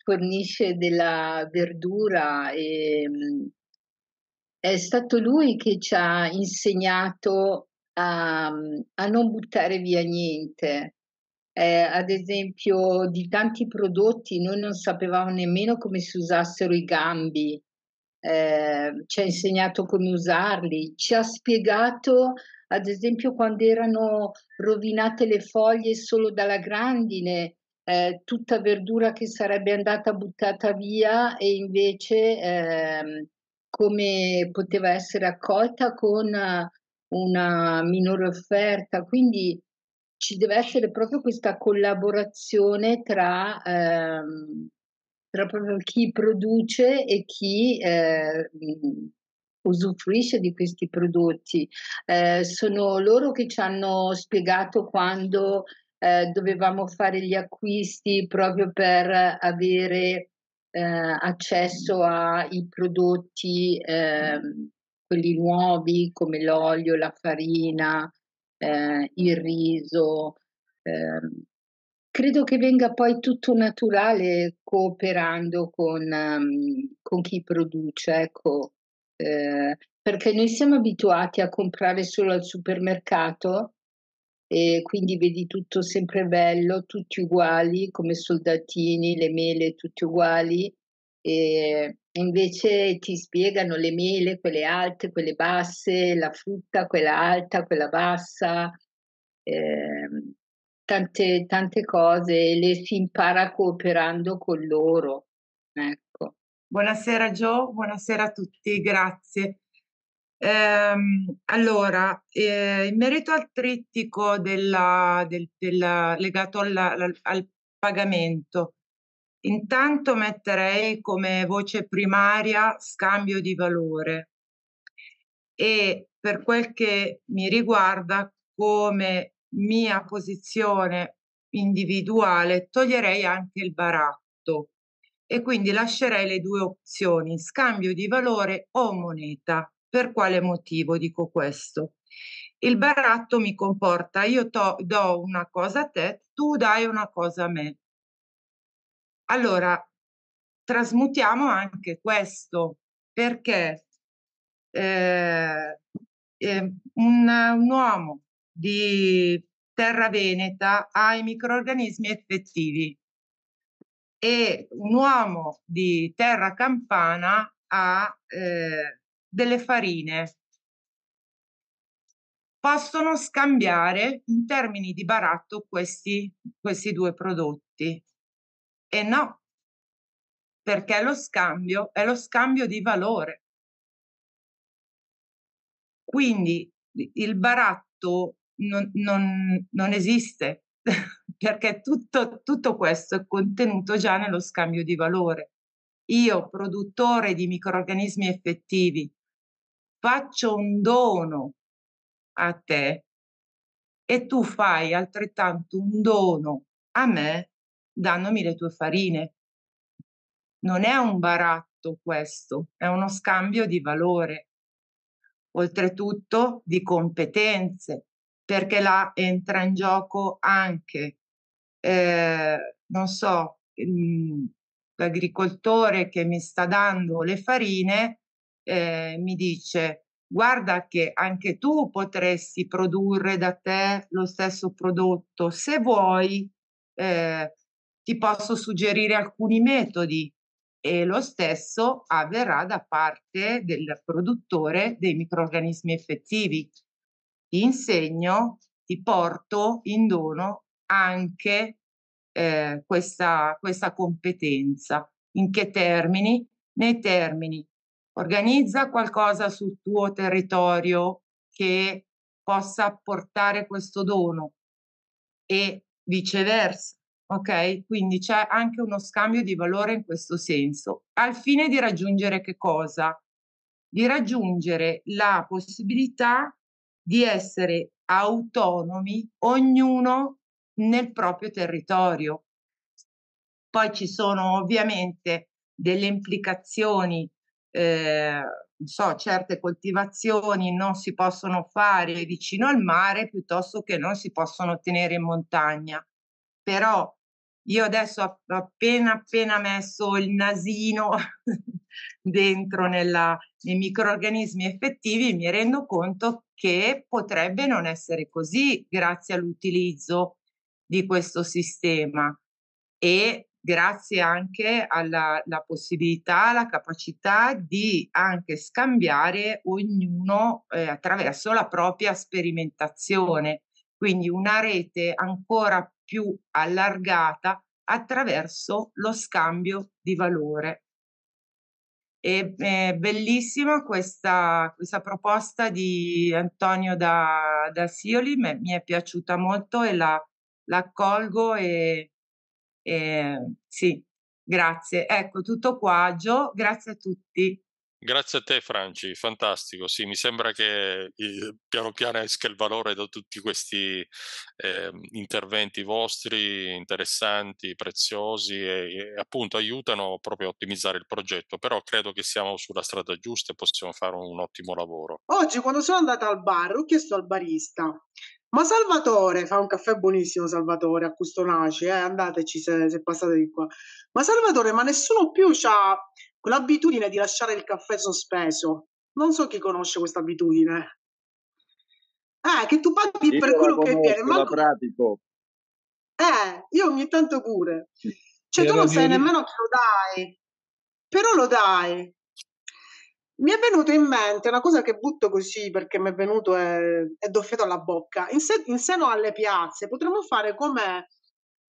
fornisce della verdura e, mm, è stato lui che ci ha insegnato a, a non buttare via niente, eh, ad esempio di tanti prodotti noi non sapevamo nemmeno come si usassero i gambi, eh, ci ha insegnato come usarli, ci ha spiegato ad esempio quando erano rovinate le foglie solo dalla grandine, eh, tutta verdura che sarebbe andata buttata via e invece eh, come poteva essere accolta con una minore offerta. Quindi ci deve essere proprio questa collaborazione tra, ehm, tra chi produce e chi eh, usufruisce di questi prodotti. Eh, sono loro che ci hanno spiegato quando eh, dovevamo fare gli acquisti proprio per avere eh, accesso ai prodotti, ehm, quelli nuovi come l'olio, la farina eh, il riso. Eh, credo che venga poi tutto naturale cooperando con, um, con chi produce, ecco, eh, perché noi siamo abituati a comprare solo al supermercato e quindi vedi tutto sempre bello, tutti uguali, come soldatini, le mele tutti uguali e invece ti spiegano le mele, quelle alte, quelle basse, la frutta, quella alta, quella bassa, eh, tante, tante cose e le si impara cooperando con loro. Ecco. Buonasera Gio, buonasera a tutti, grazie. Ehm, allora, eh, in merito al trittico della, del, della, legato alla, al pagamento, Intanto metterei come voce primaria scambio di valore e per quel che mi riguarda come mia posizione individuale toglierei anche il baratto e quindi lascerei le due opzioni scambio di valore o moneta. Per quale motivo dico questo? Il baratto mi comporta, io to- do una cosa a te, tu dai una cosa a me allora, trasmutiamo anche questo perché eh, eh, un, un, uomo di terra veneta ha i microorganismi effettivi e un uomo di terra campana ha eh, delle farine. Possono scambiare in termini di baratto questi, questi due prodotti e no, perché lo scambio è lo scambio di valore. Quindi il baratto non, non, non esiste [LAUGHS] perché tutto, tutto questo è contenuto già nello scambio di valore. Io, produttore di microorganismi effettivi, faccio un dono a te e tu fai altrettanto un dono a me dandomi le tue farine. Non è un baratto questo, è uno scambio di valore, oltretutto di competenze, perché là entra in gioco anche, eh, non so, mm, l'agricoltore che mi sta dando le farine eh, mi dice guarda che anche tu potresti produrre da te lo stesso prodotto se vuoi eh, ti posso suggerire alcuni metodi e lo stesso avverrà da parte del produttore dei microorganismi effettivi. Ti insegno, ti porto in dono anche eh, questa, questa competenza. In che termini? Nei termini organizza qualcosa sul tuo territorio che possa portare questo dono e viceversa Ok, quindi c'è anche uno scambio di valore in questo senso. Al fine di raggiungere che cosa? Di raggiungere la possibilità di essere autonomi, ognuno nel proprio territorio. Poi ci sono ovviamente delle implicazioni, eh, so, certe coltivazioni non si possono fare vicino al mare piuttosto che non si possono ottenere in montagna, però io adesso ho appena appena messo il nasino [LAUGHS] dentro nella, nei microorganismi effettivi, mi rendo conto che potrebbe non essere così grazie all'utilizzo di questo sistema e grazie anche alla possibilità, alla capacità di anche scambiare ognuno eh, attraverso la propria sperimentazione. Quindi una rete ancora più allargata attraverso lo scambio di valore. è eh, bellissima questa, questa, proposta di Antonio da, da Sioli, mi è piaciuta molto e la, accolgo. e, e sì, grazie. Ecco, tutto qua, Gio, grazie a tutti. Grazie a te Franci, fantastico. Sì, mi sembra che piano piano esca il valore da tutti questi eh, interventi vostri, interessanti, preziosi e, e, appunto aiutano proprio a ottimizzare il progetto, però credo che siamo sulla strada giusta e possiamo fare un, un ottimo lavoro. Oggi quando sono andata al bar ho chiesto al barista, ma Salvatore fa un caffè buonissimo Salvatore a Custonaci, eh, andateci se, se passate di qua, ma Salvatore ma nessuno più ha Quell'abitudine di lasciare il caffè sospeso. Non so chi conosce questa abitudine. Eh, che tu paghi io per quello conosco, che viene. Ma pratico. Eh, io ogni tanto pure. Cioè, tu non sai nemmeno che lo dai, però lo dai. Mi è venuta in mente una cosa che butto così perché mi è venuto e, eh, e doffiato alla bocca. In, se, in, seno alle piazze potremmo fare come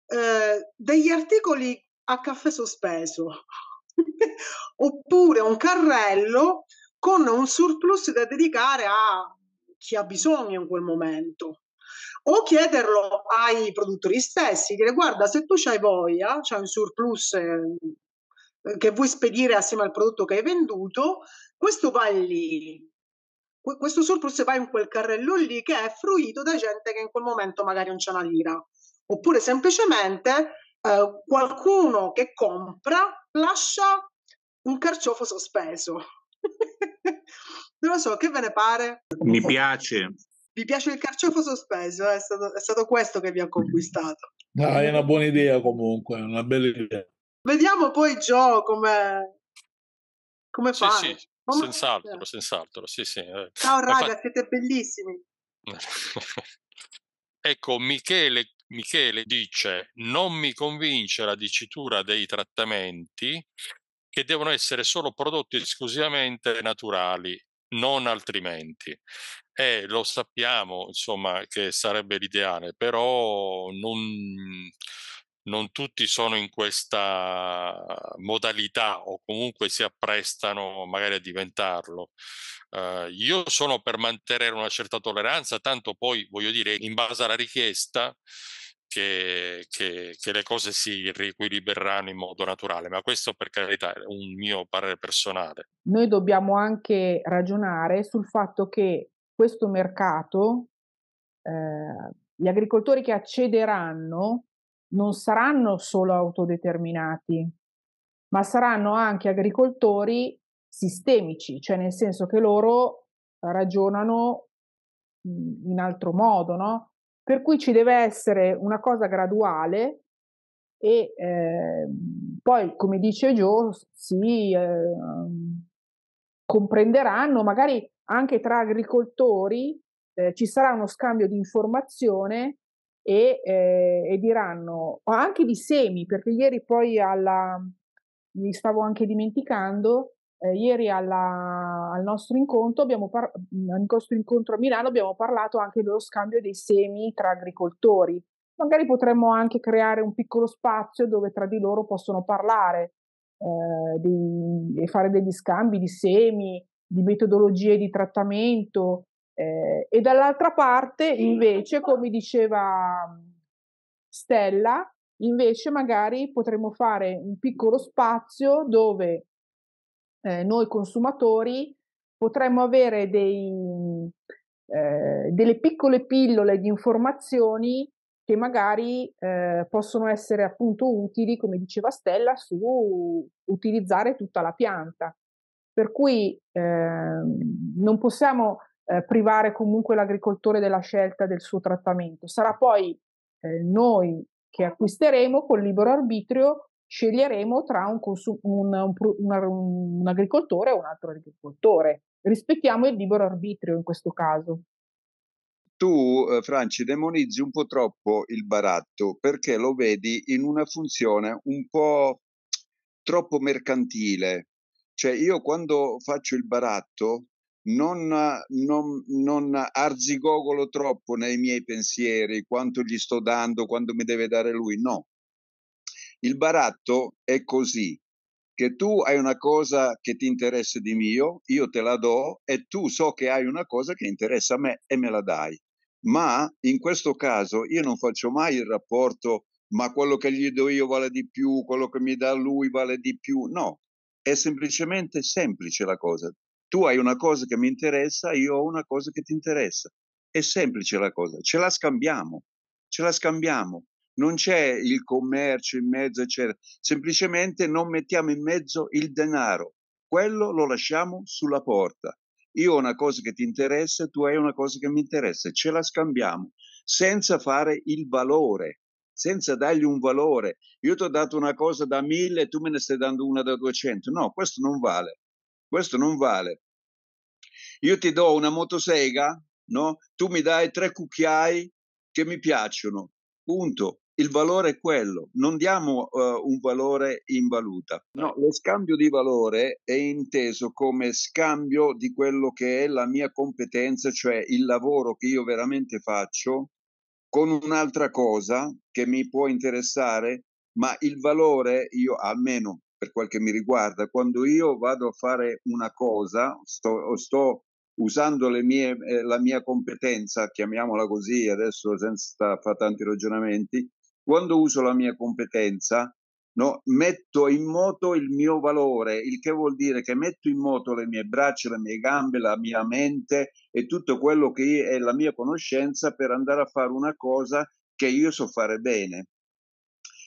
eh, degli articoli a caffè sospeso oppure un carrello con un surplus da dedicare a chi ha bisogno in quel momento. O chiederlo ai produttori stessi, dire guarda se tu c'hai voglia, c'è un surplus ehm, che vuoi spedire assieme al prodotto che hai venduto, questo va lì, questo surplus va in quel carrello lì che è fruito da gente che in quel momento magari non c'è una lira. Oppure semplicemente Ehm, qualcuno che compra lascia un carciofo sospeso. [LAUGHS] non lo so, che ve ne pare? Mi piace. Vi piace il carciofo sospeso? È stato, è stato questo che vi ha conquistato. No, è una buona idea comunque, una bella idea. Vediamo poi Joe come, come sì, fa. Sì, come senz'altro, senz'altro, sì, sì. Eh. Ciao raga, Infatti... siete bellissimi. [LAUGHS] ecco, Michele Michele dice non mi convince la dicitura dei trattamenti che devono essere solo prodotti esclusivamente naturali, non altrimenti. Eh, lo sappiamo, insomma, che sarebbe l'ideale, però non, non tutti sono in questa modalità o comunque si apprestano magari a diventarlo. Uh, io sono per mantenere una certa tolleranza, tanto poi voglio dire, in base alla richiesta, che, che, che, le cose si riequilibreranno in modo naturale, ma questo per carità è un mio parere personale. Noi dobbiamo anche ragionare sul fatto che questo mercato, eh, gli agricoltori che accederanno non saranno solo autodeterminati, ma saranno anche agricoltori sistemici, cioè nel senso che loro ragionano in altro modo, no? Per cui ci deve essere una cosa graduale e eh, poi, come dice Joe, si eh, comprenderanno, magari anche tra agricoltori eh, ci sarà uno scambio di informazione e, eh, e diranno, anche di semi, perché ieri poi alla, mi stavo anche dimenticando, eh, ieri alla, al nostro incontro, par- mm, al nostro incontro a Milano abbiamo parlato anche dello scambio dei semi tra agricoltori. Magari potremmo anche creare un piccolo spazio dove tra di loro possono parlare eh, di, e fare degli scambi di semi, di metodologie di trattamento. Eh, e dall'altra parte, invece, come diceva mm, Stella, invece magari potremmo fare un piccolo spazio dove eh, noi consumatori potremmo avere dei, eh, delle piccole pillole di informazioni che magari eh, possono essere appunto utili, come diceva Stella, su utilizzare tutta la pianta. Per cui ehm, non possiamo eh, privare comunque l'agricoltore della scelta del suo trattamento. Sarà poi eh, noi che acquisteremo col libero arbitrio sceglieremo tra un, consum- un, un, un agricoltore o un altro agricoltore. Rispettiamo il libero arbitrio in questo caso tu, eh, Franci, demonizzi un po' troppo il baratto perché lo vedi in una funzione un po' troppo mercantile. Cioè, io quando faccio il baratto non, non, non arzigogolo troppo nei miei pensieri, quanto gli sto dando, quanto mi deve dare lui, no. Il baratto è così, che tu hai una cosa che ti interessa di mio, io te la do e tu so che hai una cosa che interessa a me e me la dai. Ma in questo caso io non faccio mai il rapporto, ma quello che gli do io vale di più, quello che mi dà lui vale di più. No, è semplicemente semplice la cosa. Tu hai una cosa che mi interessa, io ho una cosa che ti interessa. È semplice la cosa, ce la scambiamo, ce la scambiamo non c'è il commercio in mezzo, eccetera. Semplicemente non mettiamo in mezzo il denaro, quello lo lasciamo sulla porta. Io ho una cosa che ti interessa, tu hai una cosa che mi interessa, ce la scambiamo senza fare il valore, senza dargli un valore. Io ti ho dato una cosa da 1000 e tu me ne stai dando una da 200. No, questo non vale. Questo non vale. Io ti do una motosega, no? Tu mi dai tre cucchiai che mi piacciono. Punto il valore è quello, non diamo uh, un valore in valuta. No, certo. lo scambio di valore è inteso come scambio di quello che è la mia competenza, cioè il lavoro che io veramente faccio, con un'altra cosa che mi può interessare, ma il valore, io almeno per quel che mi riguarda, quando io vado a fare una cosa, sto, sto usando mie, eh, la mia competenza, chiamiamola così adesso senza fare tanti ragionamenti, quando uso la mia competenza, no, metto in moto il mio valore, il che vuol dire che metto in moto le mie braccia, le mie gambe, la mia mente e tutto quello che è la mia conoscenza per andare a fare una cosa che io so fare bene.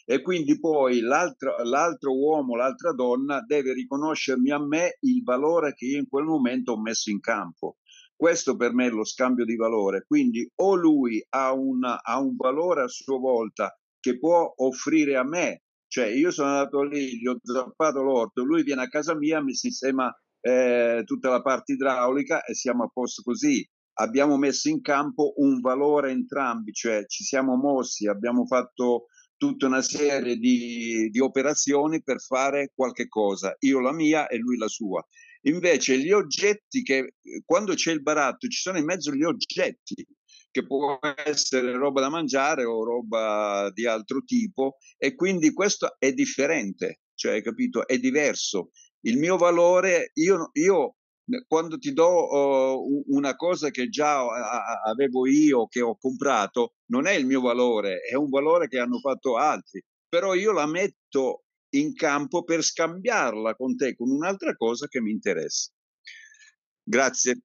E quindi poi l'altro, l'altro uomo, l'altra donna deve riconoscermi a me il valore che io in quel momento ho messo in campo. Questo per me è lo scambio di valore. Quindi o lui ha, una, ha un valore a sua volta che può offrire a me. Cioè io sono andato lì, gli ho zappato l'orto, lui viene a casa mia, mi sistema eh, tutta la parte idraulica e siamo a posto così. Abbiamo messo in campo un valore entrambi, cioè ci siamo mossi, abbiamo fatto tutta una serie di, di, operazioni per fare qualche cosa, io la mia e lui la sua. Invece gli oggetti che quando c'è il baratto ci sono in mezzo gli oggetti, che può essere roba da mangiare o roba di altro tipo e quindi questo è differente, cioè capito, è diverso. Il mio valore, io, io eh, quando ti do uh, una cosa che già avevo io, che ho comprato, non è il mio valore, è un valore che hanno fatto altri, però io la metto in campo per scambiarla con te, con un'altra cosa che mi interessa. Grazie.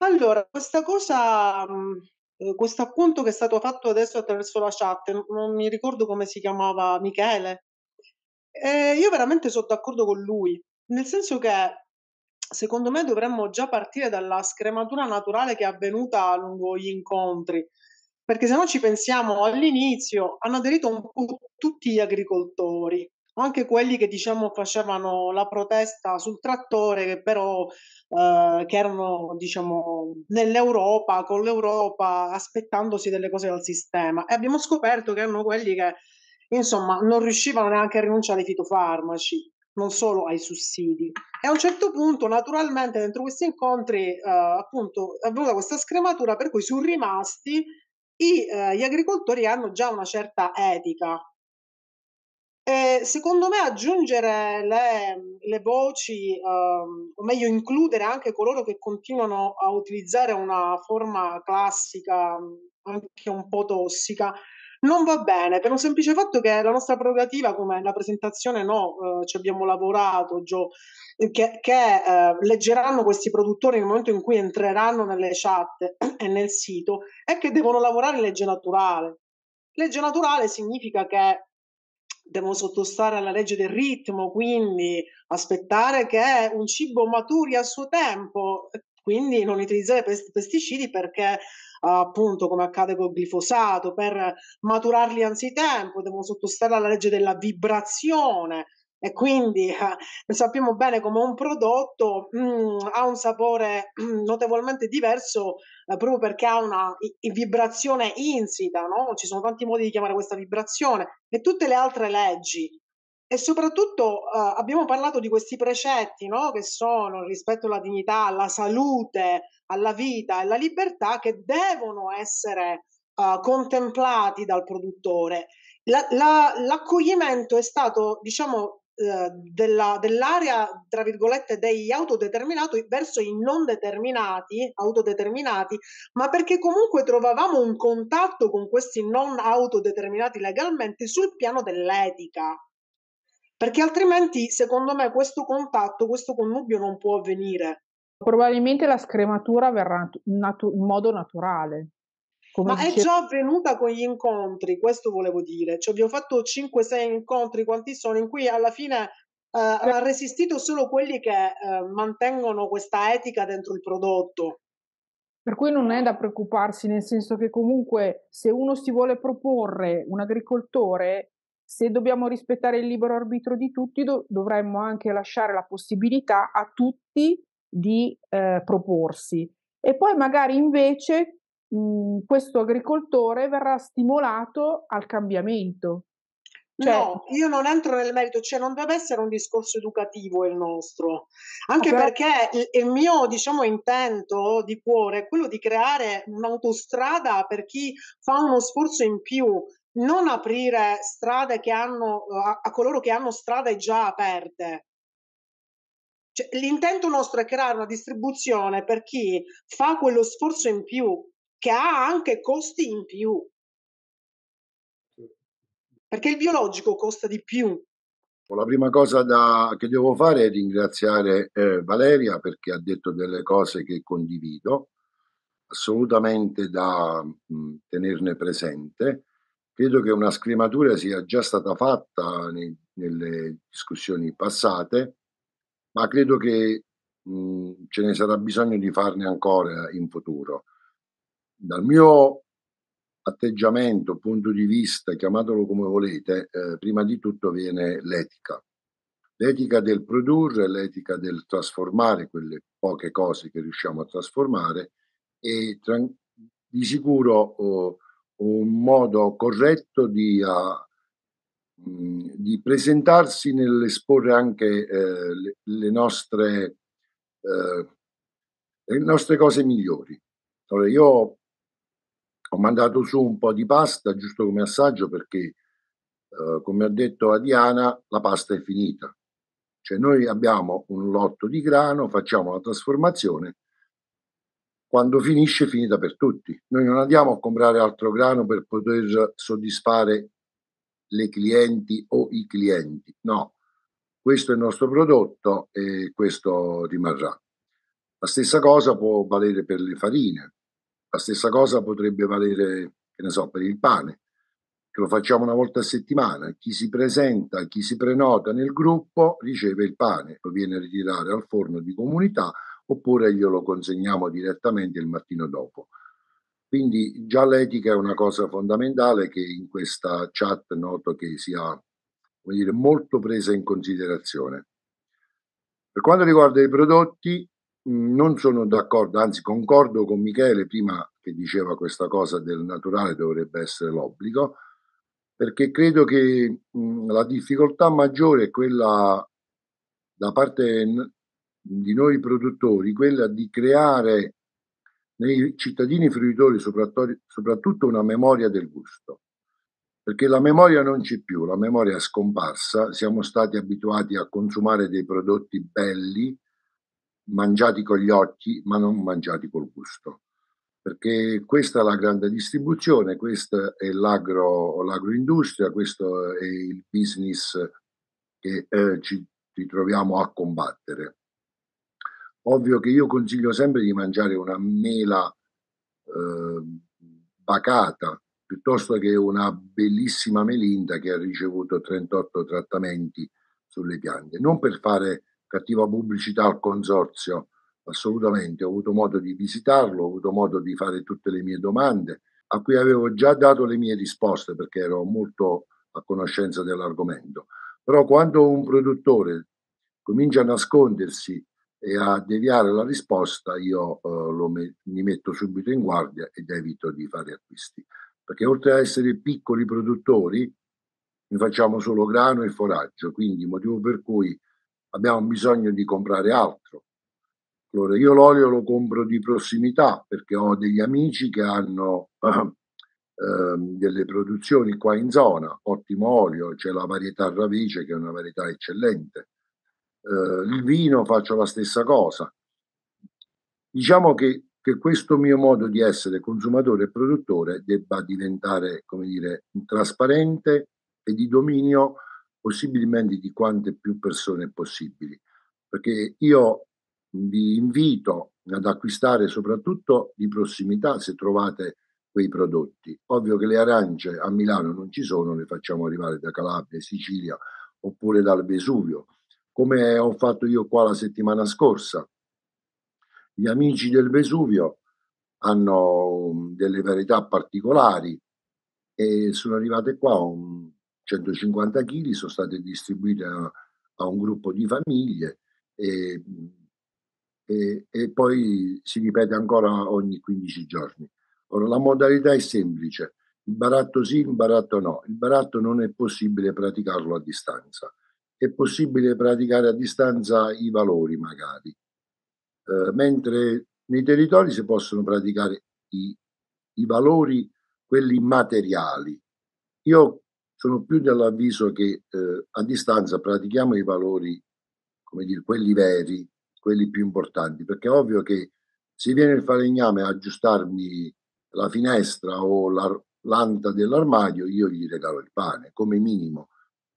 Allora, questa cosa mhmm, eh, questo appunto che è stato fatto adesso attraverso la chat, non mi ricordo come si chiamava, Michele? Ehm, io veramente sono d'accordo con lui, nel senso che secondo me dovremmo già partire dalla scrematura naturale che è avvenuta lungo gli incontri, perché se no ci pensiamo all'inizio hanno aderito un po' tutti gli agricoltori anche quelli che diciamo facevano la protesta sul trattore, che però eh, che erano diciamo nell'Europa, con l'Europa, aspettandosi delle cose dal sistema. E abbiamo scoperto che erano quelli che insomma non riuscivano neanche a rinunciare ai fitofarmaci non solo ai sussidi. E a un certo punto, naturalmente, dentro questi incontri, eh, appunto, è venuta questa scrematura per cui sono rimasti i, eh, gli agricoltori hanno già una certa etica, e eh, secondo me aggiungere le, le voci, ehm, o meglio includere anche coloro che continuano a utilizzare una forma classica mm, anche un po' tossica, non va bene per un semplice fatto che la nostra prerogativa, come la presentazione no, eh, ci abbiamo lavorato, Gio, eh, che, che eh, leggeranno questi produttori nel momento in cui entreranno nelle chat e nel sito, è che devono lavorare in legge naturale. Legge naturale significa che devo sottostare alla legge del ritmo, quindi aspettare che un cibo maturi a suo tempo, quindi non utilizzare pesticidi perché appunto come accade con il glifosato, per maturarli anzitempo, devono sottostare alla legge della vibrazione, e quindi eh, [LAUGHS] sappiamo bene come un prodotto mh, mm, ha un sapore mh, mm, notevolmente diverso eh, proprio perché ha una i, vibrazione insita, no? ci sono tanti modi di chiamare questa vibrazione e tutte le altre leggi. E soprattutto eh, abbiamo parlato di questi precetti no? che sono rispetto alla dignità, alla salute, alla vita e alla libertà che devono essere eh, contemplati dal produttore. La, la, l'accoglimento è stato, diciamo, eh, della, dell'area, tra virgolette, degli autodeterminati verso i non determinati, autodeterminati, ma perché comunque trovavamo un contatto con questi non autodeterminati legalmente sul piano dell'etica. Perché altrimenti, secondo me, questo contatto, questo connubio non può avvenire. Probabilmente la scrematura verrà natu- in modo naturale, come Ma dicevo... è già avvenuta con gli incontri, questo volevo dire. Cioè, abbiamo fatto 5-6 incontri, quanti sono, in cui alla fine eh, ha resistito solo quelli che eh, mantengono questa etica dentro il prodotto. Per cui non è da preoccuparsi, nel senso che comunque se uno si vuole proporre un agricoltore, se dobbiamo rispettare il libero arbitro di tutti, do- dovremmo anche lasciare la possibilità a tutti di eh, proporsi. E poi magari invece Mm, questo agricoltore verrà stimolato al cambiamento. Cioè, no, io non entro nel merito, cioè non deve essere un discorso educativo il nostro, anche però... perché il, il, mio diciamo, intento di cuore è quello di creare un'autostrada per chi fa uno sforzo in più, non aprire strade che hanno, a, eh, a coloro che hanno strade già aperte. Cioè, l'intento nostro è creare una distribuzione per chi fa quello sforzo in più, che ha anche costi in più. Perché il biologico costa di più. Ecco, la prima cosa da, che devo fare è ringraziare eh, Valeria perché ha detto delle cose che condivido, assolutamente da mh, tenerne presente. Credo che una scrematura sia già stata fatta nei, nelle discussioni passate, ma credo che mh, ce ne sarà bisogno di farne ancora in futuro dal mio atteggiamento, punto di vista, chiamatelo come volete, eh, prima di tutto viene l'etica. L'etica del produrre, l'etica del trasformare quelle poche cose che riusciamo a trasformare e tra- di sicuro oh, un modo corretto di, uh, mh, mm, di presentarsi nell'esporre anche eh, le, le, nostre, eh, le nostre cose migliori. Allora, io ho mandato su un po' di pasta giusto come assaggio perché, eh, come ha detto a Diana, la pasta è finita. Cioè noi abbiamo un lotto di grano, facciamo la trasformazione, quando finisce è finita per tutti. Noi non andiamo a comprare altro grano per poter soddisfare le clienti o i clienti, no. Questo è il nostro prodotto e questo rimarrà. La stessa cosa può valere per le farine la stessa cosa potrebbe valere, che ne so, per il pane, che lo facciamo una volta a settimana. Chi si presenta, chi si prenota nel gruppo riceve il pane, lo viene a ritirare al forno di comunità oppure glielo consegniamo direttamente il mattino dopo. Quindi già l'etica è una cosa fondamentale che in questa chat noto che sia come dire, molto presa in considerazione. Per quanto riguarda i prodotti, Mm, non sono d'accordo, anzi concordo con Michele prima che diceva questa cosa del naturale dovrebbe essere l'obbligo, perché credo che mh, mm, la difficoltà maggiore è quella da parte di noi produttori, quella di creare nei cittadini fruitori soprattutto una memoria del gusto, perché la memoria non c'è più, la memoria è scomparsa, siamo stati abituati a consumare dei prodotti belli, mangiati con gli occhi, ma non mangiati col gusto. Perché questa è la grande distribuzione, questa è l'agro, l'agroindustria, questo è il business che eh, ci ritroviamo a combattere. Ovvio che io consiglio sempre di mangiare una mela eh, bacata piuttosto che una bellissima melinda che ha ricevuto 38 trattamenti sulle piante, non per fare cattiva pubblicità al consorzio, assolutamente, ho avuto modo di visitarlo, ho avuto modo di fare tutte le mie domande, a cui avevo già dato le mie risposte perché ero molto a conoscenza dell'argomento. Però quando un produttore comincia a nascondersi e a deviare la risposta, io eh, me- mi metto subito in guardia ed evito di fare acquisti. Perché oltre a essere piccoli produttori, noi facciamo solo grano e foraggio, quindi motivo per cui abbiamo bisogno di comprare altro. Allora, io l'olio lo compro di prossimità perché ho degli amici che hanno [CLEARS THROAT] eh, delle produzioni qua in zona, ottimo olio, c'è la varietà Ravice che è una varietà eccellente. Eh, il vino faccio la stessa cosa. Diciamo che, che, questo mio modo di essere consumatore e produttore debba diventare, come dire, trasparente e di dominio possibilmente di quante più persone possibili, perché io vi invito ad acquistare soprattutto di prossimità se trovate quei prodotti. Ovvio che le arance a Milano non ci sono, le facciamo arrivare da Calabria, Sicilia oppure dal Vesuvio, come ho fatto io qua la settimana scorsa. Gli amici del Vesuvio hanno um, delle varietà particolari e sono arrivate qua 150 kg sono state distribuite a, a un gruppo di famiglie e, e, e, poi si ripete ancora ogni 15 giorni. Ora, la modalità è semplice, il baratto sì, il baratto no. Il baratto non è possibile praticarlo a distanza. È possibile praticare a distanza i valori magari, eh, mentre nei territori si possono praticare i, i valori, quelli materiali. Io sono più dell'avviso che eh, a distanza pratichiamo i valori, come dire, quelli veri, quelli più importanti, perché è ovvio che se viene il falegname a aggiustarmi la finestra o la, l'anta dell'armadio, io gli regalo il pane, come minimo,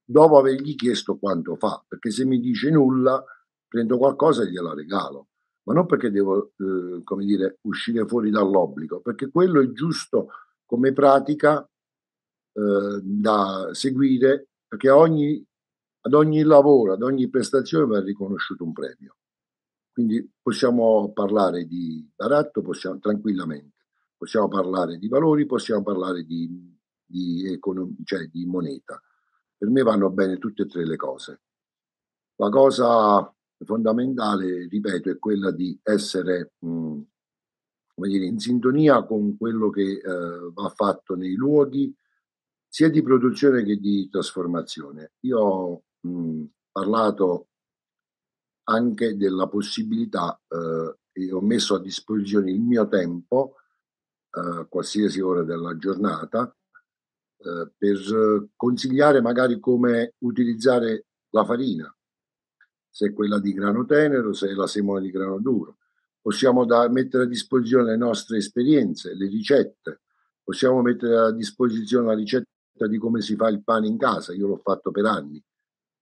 dopo avergli chiesto quanto fa, perché se mi dice nulla, prendo qualcosa e gliela regalo, ma non perché devo, eh, come dire, uscire fuori dall'obbligo, perché quello è giusto come pratica Ehm, da seguire perché ogni, ad ogni lavoro, ad ogni prestazione va riconosciuto un premio. Quindi possiamo parlare di baratto possiamo, tranquillamente, possiamo parlare di valori, possiamo parlare di, di, econom- cioè di moneta. Per me vanno bene tutte e tre le cose. La cosa fondamentale, ripeto, è quella di essere mh, mhmm, dire, in sintonia con quello che eh, va fatto nei luoghi, sia di produzione che di trasformazione. Io ho mh, parlato anche della possibilità eh, e ho messo a disposizione il mio tempo, eh, qualsiasi ora della giornata, eh, per consigliare magari come utilizzare la farina, se è quella di grano tenero, se è la semola di grano duro. Possiamo da, mettere a disposizione le nostre esperienze, le ricette, possiamo mettere a disposizione la ricetta di come si fa il pane in casa, io l'ho fatto per anni.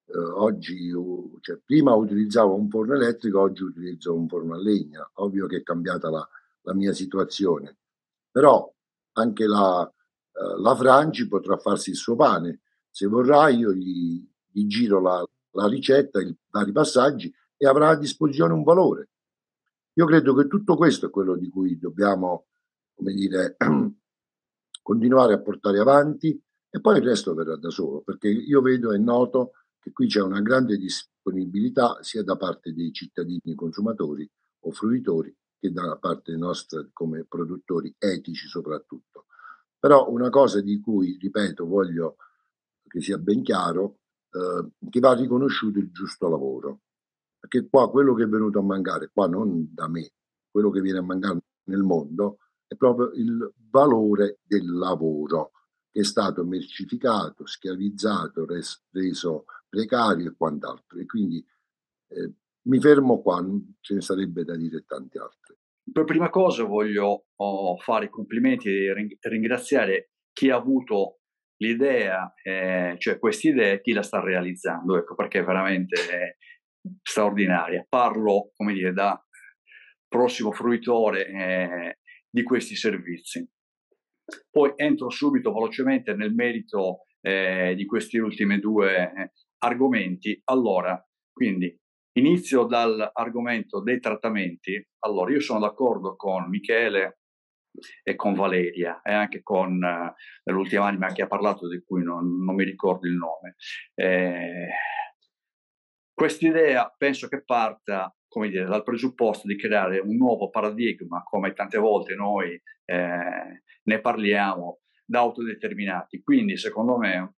Eh, oggi, io, cioè, prima utilizzavo un forno elettrico, oggi utilizzo un forno a legna. Ovvio che è cambiata la, la mia situazione, però anche la, eh, la, Franci potrà farsi il suo pane. Se vorrà, io gli, gli giro la, la ricetta, i vari passaggi e avrà a disposizione un valore. Io credo che tutto questo è quello di cui dobbiamo, come dire, [CLEARS THROAT] continuare a portare avanti e poi il resto verrà da solo, perché io vedo e noto che qui c'è una grande disponibilità sia da parte dei cittadini consumatori o fruitori che da parte nostra come produttori etici soprattutto. Però una cosa di cui, ripeto, voglio che sia ben chiaro, eh, che va riconosciuto il giusto lavoro. Perché qua quello che è venuto a mancare, qua non da me, quello che viene a mancare nel mondo, è proprio il valore del lavoro che è stato mercificato, schiavizzato, res, reso precario e quant'altro. E quindi eh, mi fermo qua, ce ne sarebbe da dire tanti altri. Per prima cosa voglio oh, fare i complimenti e ringraziare chi ha avuto l'idea, eh, cioè queste idee, chi la sta realizzando, ecco perché è veramente eh, straordinaria. Parlo, come dire, da prossimo fruitore eh, di questi servizi. Poi entro subito velocemente nel merito eh, di questi ultimi due eh, argomenti. Allora, quindi inizio dall'argomento dei trattamenti. Allora, io sono d'accordo con Michele e con Valeria e anche con eh, l'ultima anima che ha parlato di cui non, non mi ricordo il nome. Eh, Quest'idea penso che parta come dire, dal presupposto di creare un nuovo paradigma, come tante volte noi eh, ne parliamo, da autodeterminati. Quindi, secondo me,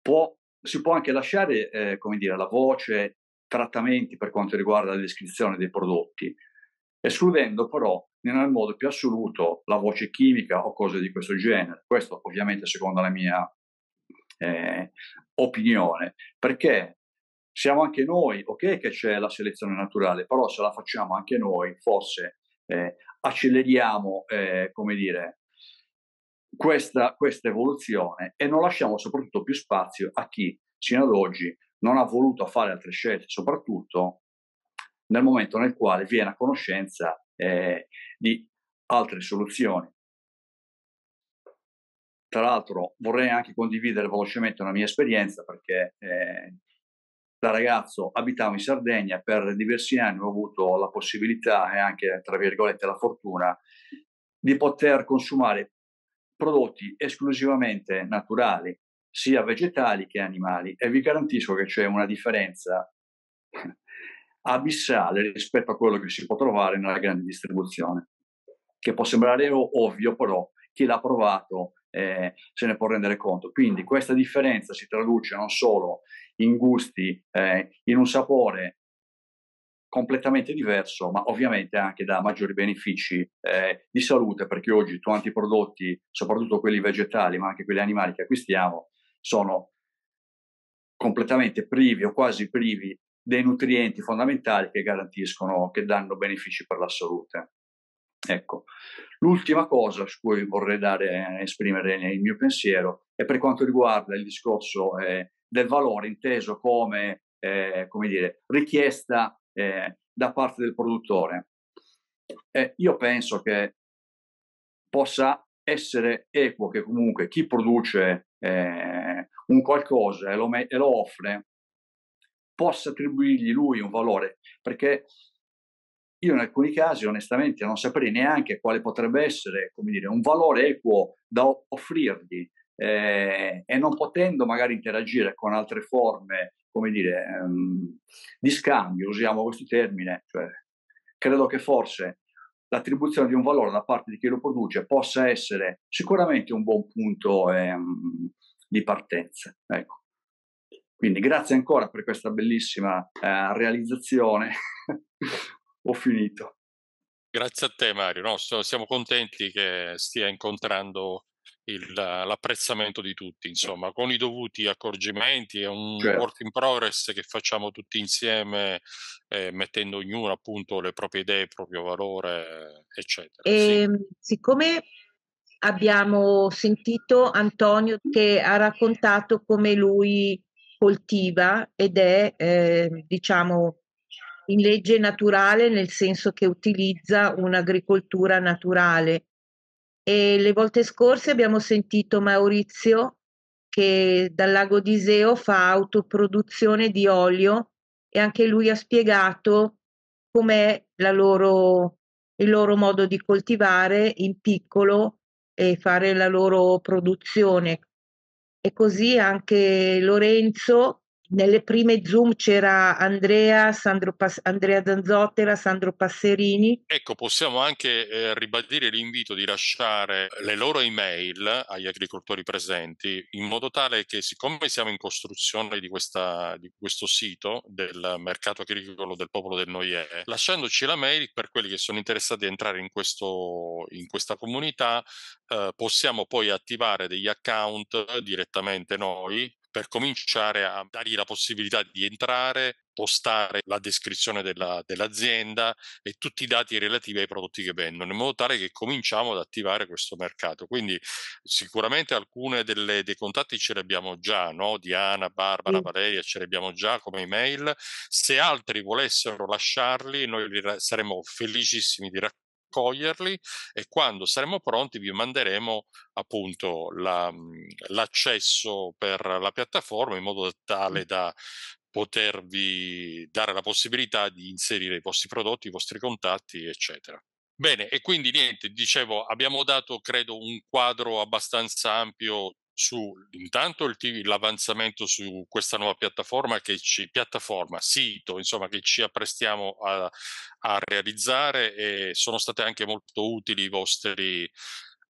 può, si può anche lasciare, eh, come dire, la voce trattamenti per quanto riguarda la descrizione dei prodotti, escludendo però nel modo più assoluto la voce chimica o cose di questo genere. Questo ovviamente secondo la mia eh, opinione, perché siamo anche noi, ok che c'è la selezione naturale, però se la facciamo anche noi, forse eh, acceleriamo, eh, come dire, questa, questa evoluzione e non lasciamo soprattutto più spazio a chi sino ad oggi non ha voluto fare altre scelte, soprattutto nel momento nel quale viene a conoscenza eh, di altre soluzioni. Tra l'altro vorrei anche condividere velocemente una mia esperienza perché eh, da ragazzo abitavo in Sardegna, per diversi anni ho avuto la possibilità e anche, tra virgolette, la fortuna di poter consumare prodotti esclusivamente naturali, sia vegetali che animali, e vi garantisco che c'è una differenza abissale rispetto a quello che si può trovare nella grande distribuzione, che può sembrare ovvio, però chi l'ha provato eh, se ne può rendere conto. Quindi questa differenza si traduce non solo in gusti, eh, in un sapore completamente diverso, ma ovviamente anche da maggiori benefici eh, di salute, perché oggi tanti prodotti, soprattutto quelli vegetali, ma anche quelli animali che acquistiamo, sono completamente privi o quasi privi dei nutrienti fondamentali che garantiscono, che danno benefici per la salute. Ecco, l'ultima cosa su cui vorrei dare, esprimere il mio pensiero e per quanto riguarda il discorso eh, del valore inteso come, eh, come dire, richiesta eh, da parte del produttore, eh, io penso che possa essere equo che comunque chi produce eh, un qualcosa e lo, me- e lo offre possa attribuirgli lui un valore, perché io in alcuni casi onestamente non saprei neanche quale potrebbe essere dire, un valore equo da offrirgli eh, e non potendo magari interagire con altre forme, come dire, ehm, di scambio, usiamo questo termine, cioè, credo che forse l'attribuzione di un valore da parte di chi lo produce possa essere sicuramente un buon punto ehm, di partenza. Ecco. Quindi grazie ancora per questa bellissima eh, realizzazione. [LAUGHS] Ho finito. Grazie a te Mario, no, siamo contenti che stia incontrando il, l'apprezzamento di tutti, insomma, con i dovuti accorgimenti, è un certo. work in progress che facciamo tutti insieme, eh, mettendo ognuno appunto le proprie idee, il proprio valore, eccetera. E, sì. Ehm, siccome abbiamo sentito Antonio che ha raccontato come lui coltiva ed è, eh, diciamo, in legge naturale, nel senso che utilizza un'agricoltura naturale e le volte scorse abbiamo sentito Maurizio che dal lago di Iseo fa autoproduzione di olio e anche lui ha spiegato com'è loro, il loro modo di coltivare in piccolo e fare la loro produzione. E così anche Lorenzo nelle prime Zoom c'era Andrea, Pas- Andrea Danzotera, Sandro Passerini. Ecco, possiamo anche eh, ribadire l'invito di lasciare le loro email agli agricoltori presenti, in modo tale che siccome siamo in costruzione di, questa, di questo sito del mercato agricolo del popolo del Noie, lasciandoci la mail per quelli che sono interessati ad entrare in, questo, in questa comunità, eh, possiamo poi attivare degli account direttamente noi per cominciare a dargli la possibilità di entrare, postare la descrizione della, dell'azienda e tutti i dati relativi ai prodotti che vendono, in modo tale che cominciamo ad attivare questo mercato. Quindi sicuramente alcuni dei contatti ce li abbiamo già, no? Diana, Barbara, Valeria ce li abbiamo già come email. Se altri volessero lasciarli, noi saremmo felicissimi di raccontare raccoglierli e quando saremo pronti vi manderemo appunto la, mhmm, l'accesso per la piattaforma in modo tale da potervi dare la possibilità di inserire i vostri prodotti, i vostri contatti, eccetera. Bene, e quindi niente, dicevo, abbiamo dato credo un quadro abbastanza ampio su intanto il l'avanzamento su questa nuova piattaforma che ci piattaforma, sito, insomma, che ci apprestiamo a, a realizzare e sono state anche molto utili i vostri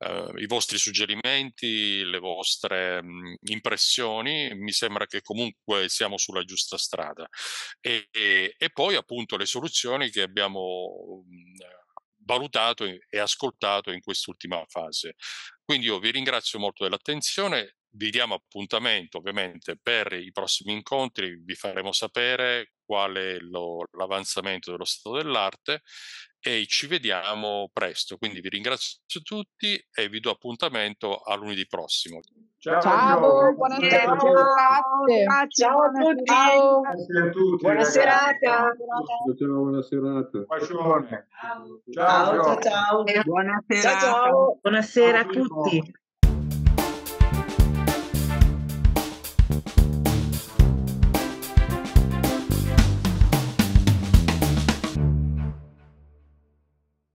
Uh, i vostri suggerimenti, le vostre mh, mm, impressioni, mi sembra che comunque siamo sulla giusta strada. E, e, e poi appunto le soluzioni che abbiamo mh, mm, valutato e ascoltato in quest'ultima fase. Quindi io vi ringrazio molto dell'attenzione, vi diamo appuntamento ovviamente per i prossimi incontri, vi faremo sapere qual è lo, l'avanzamento dello stato dell'arte e ci vediamo presto. Quindi vi ringrazio tutti e vi do appuntamento a lunedì prossimo. Ciao, ciao buonasera. Ciao, ciao a tutti. Ciao. a tutti. Buona serata. Buona serata. Ciao, ciao, ciao. Buonasera. Ciao, ciao. Buonasera a tutti.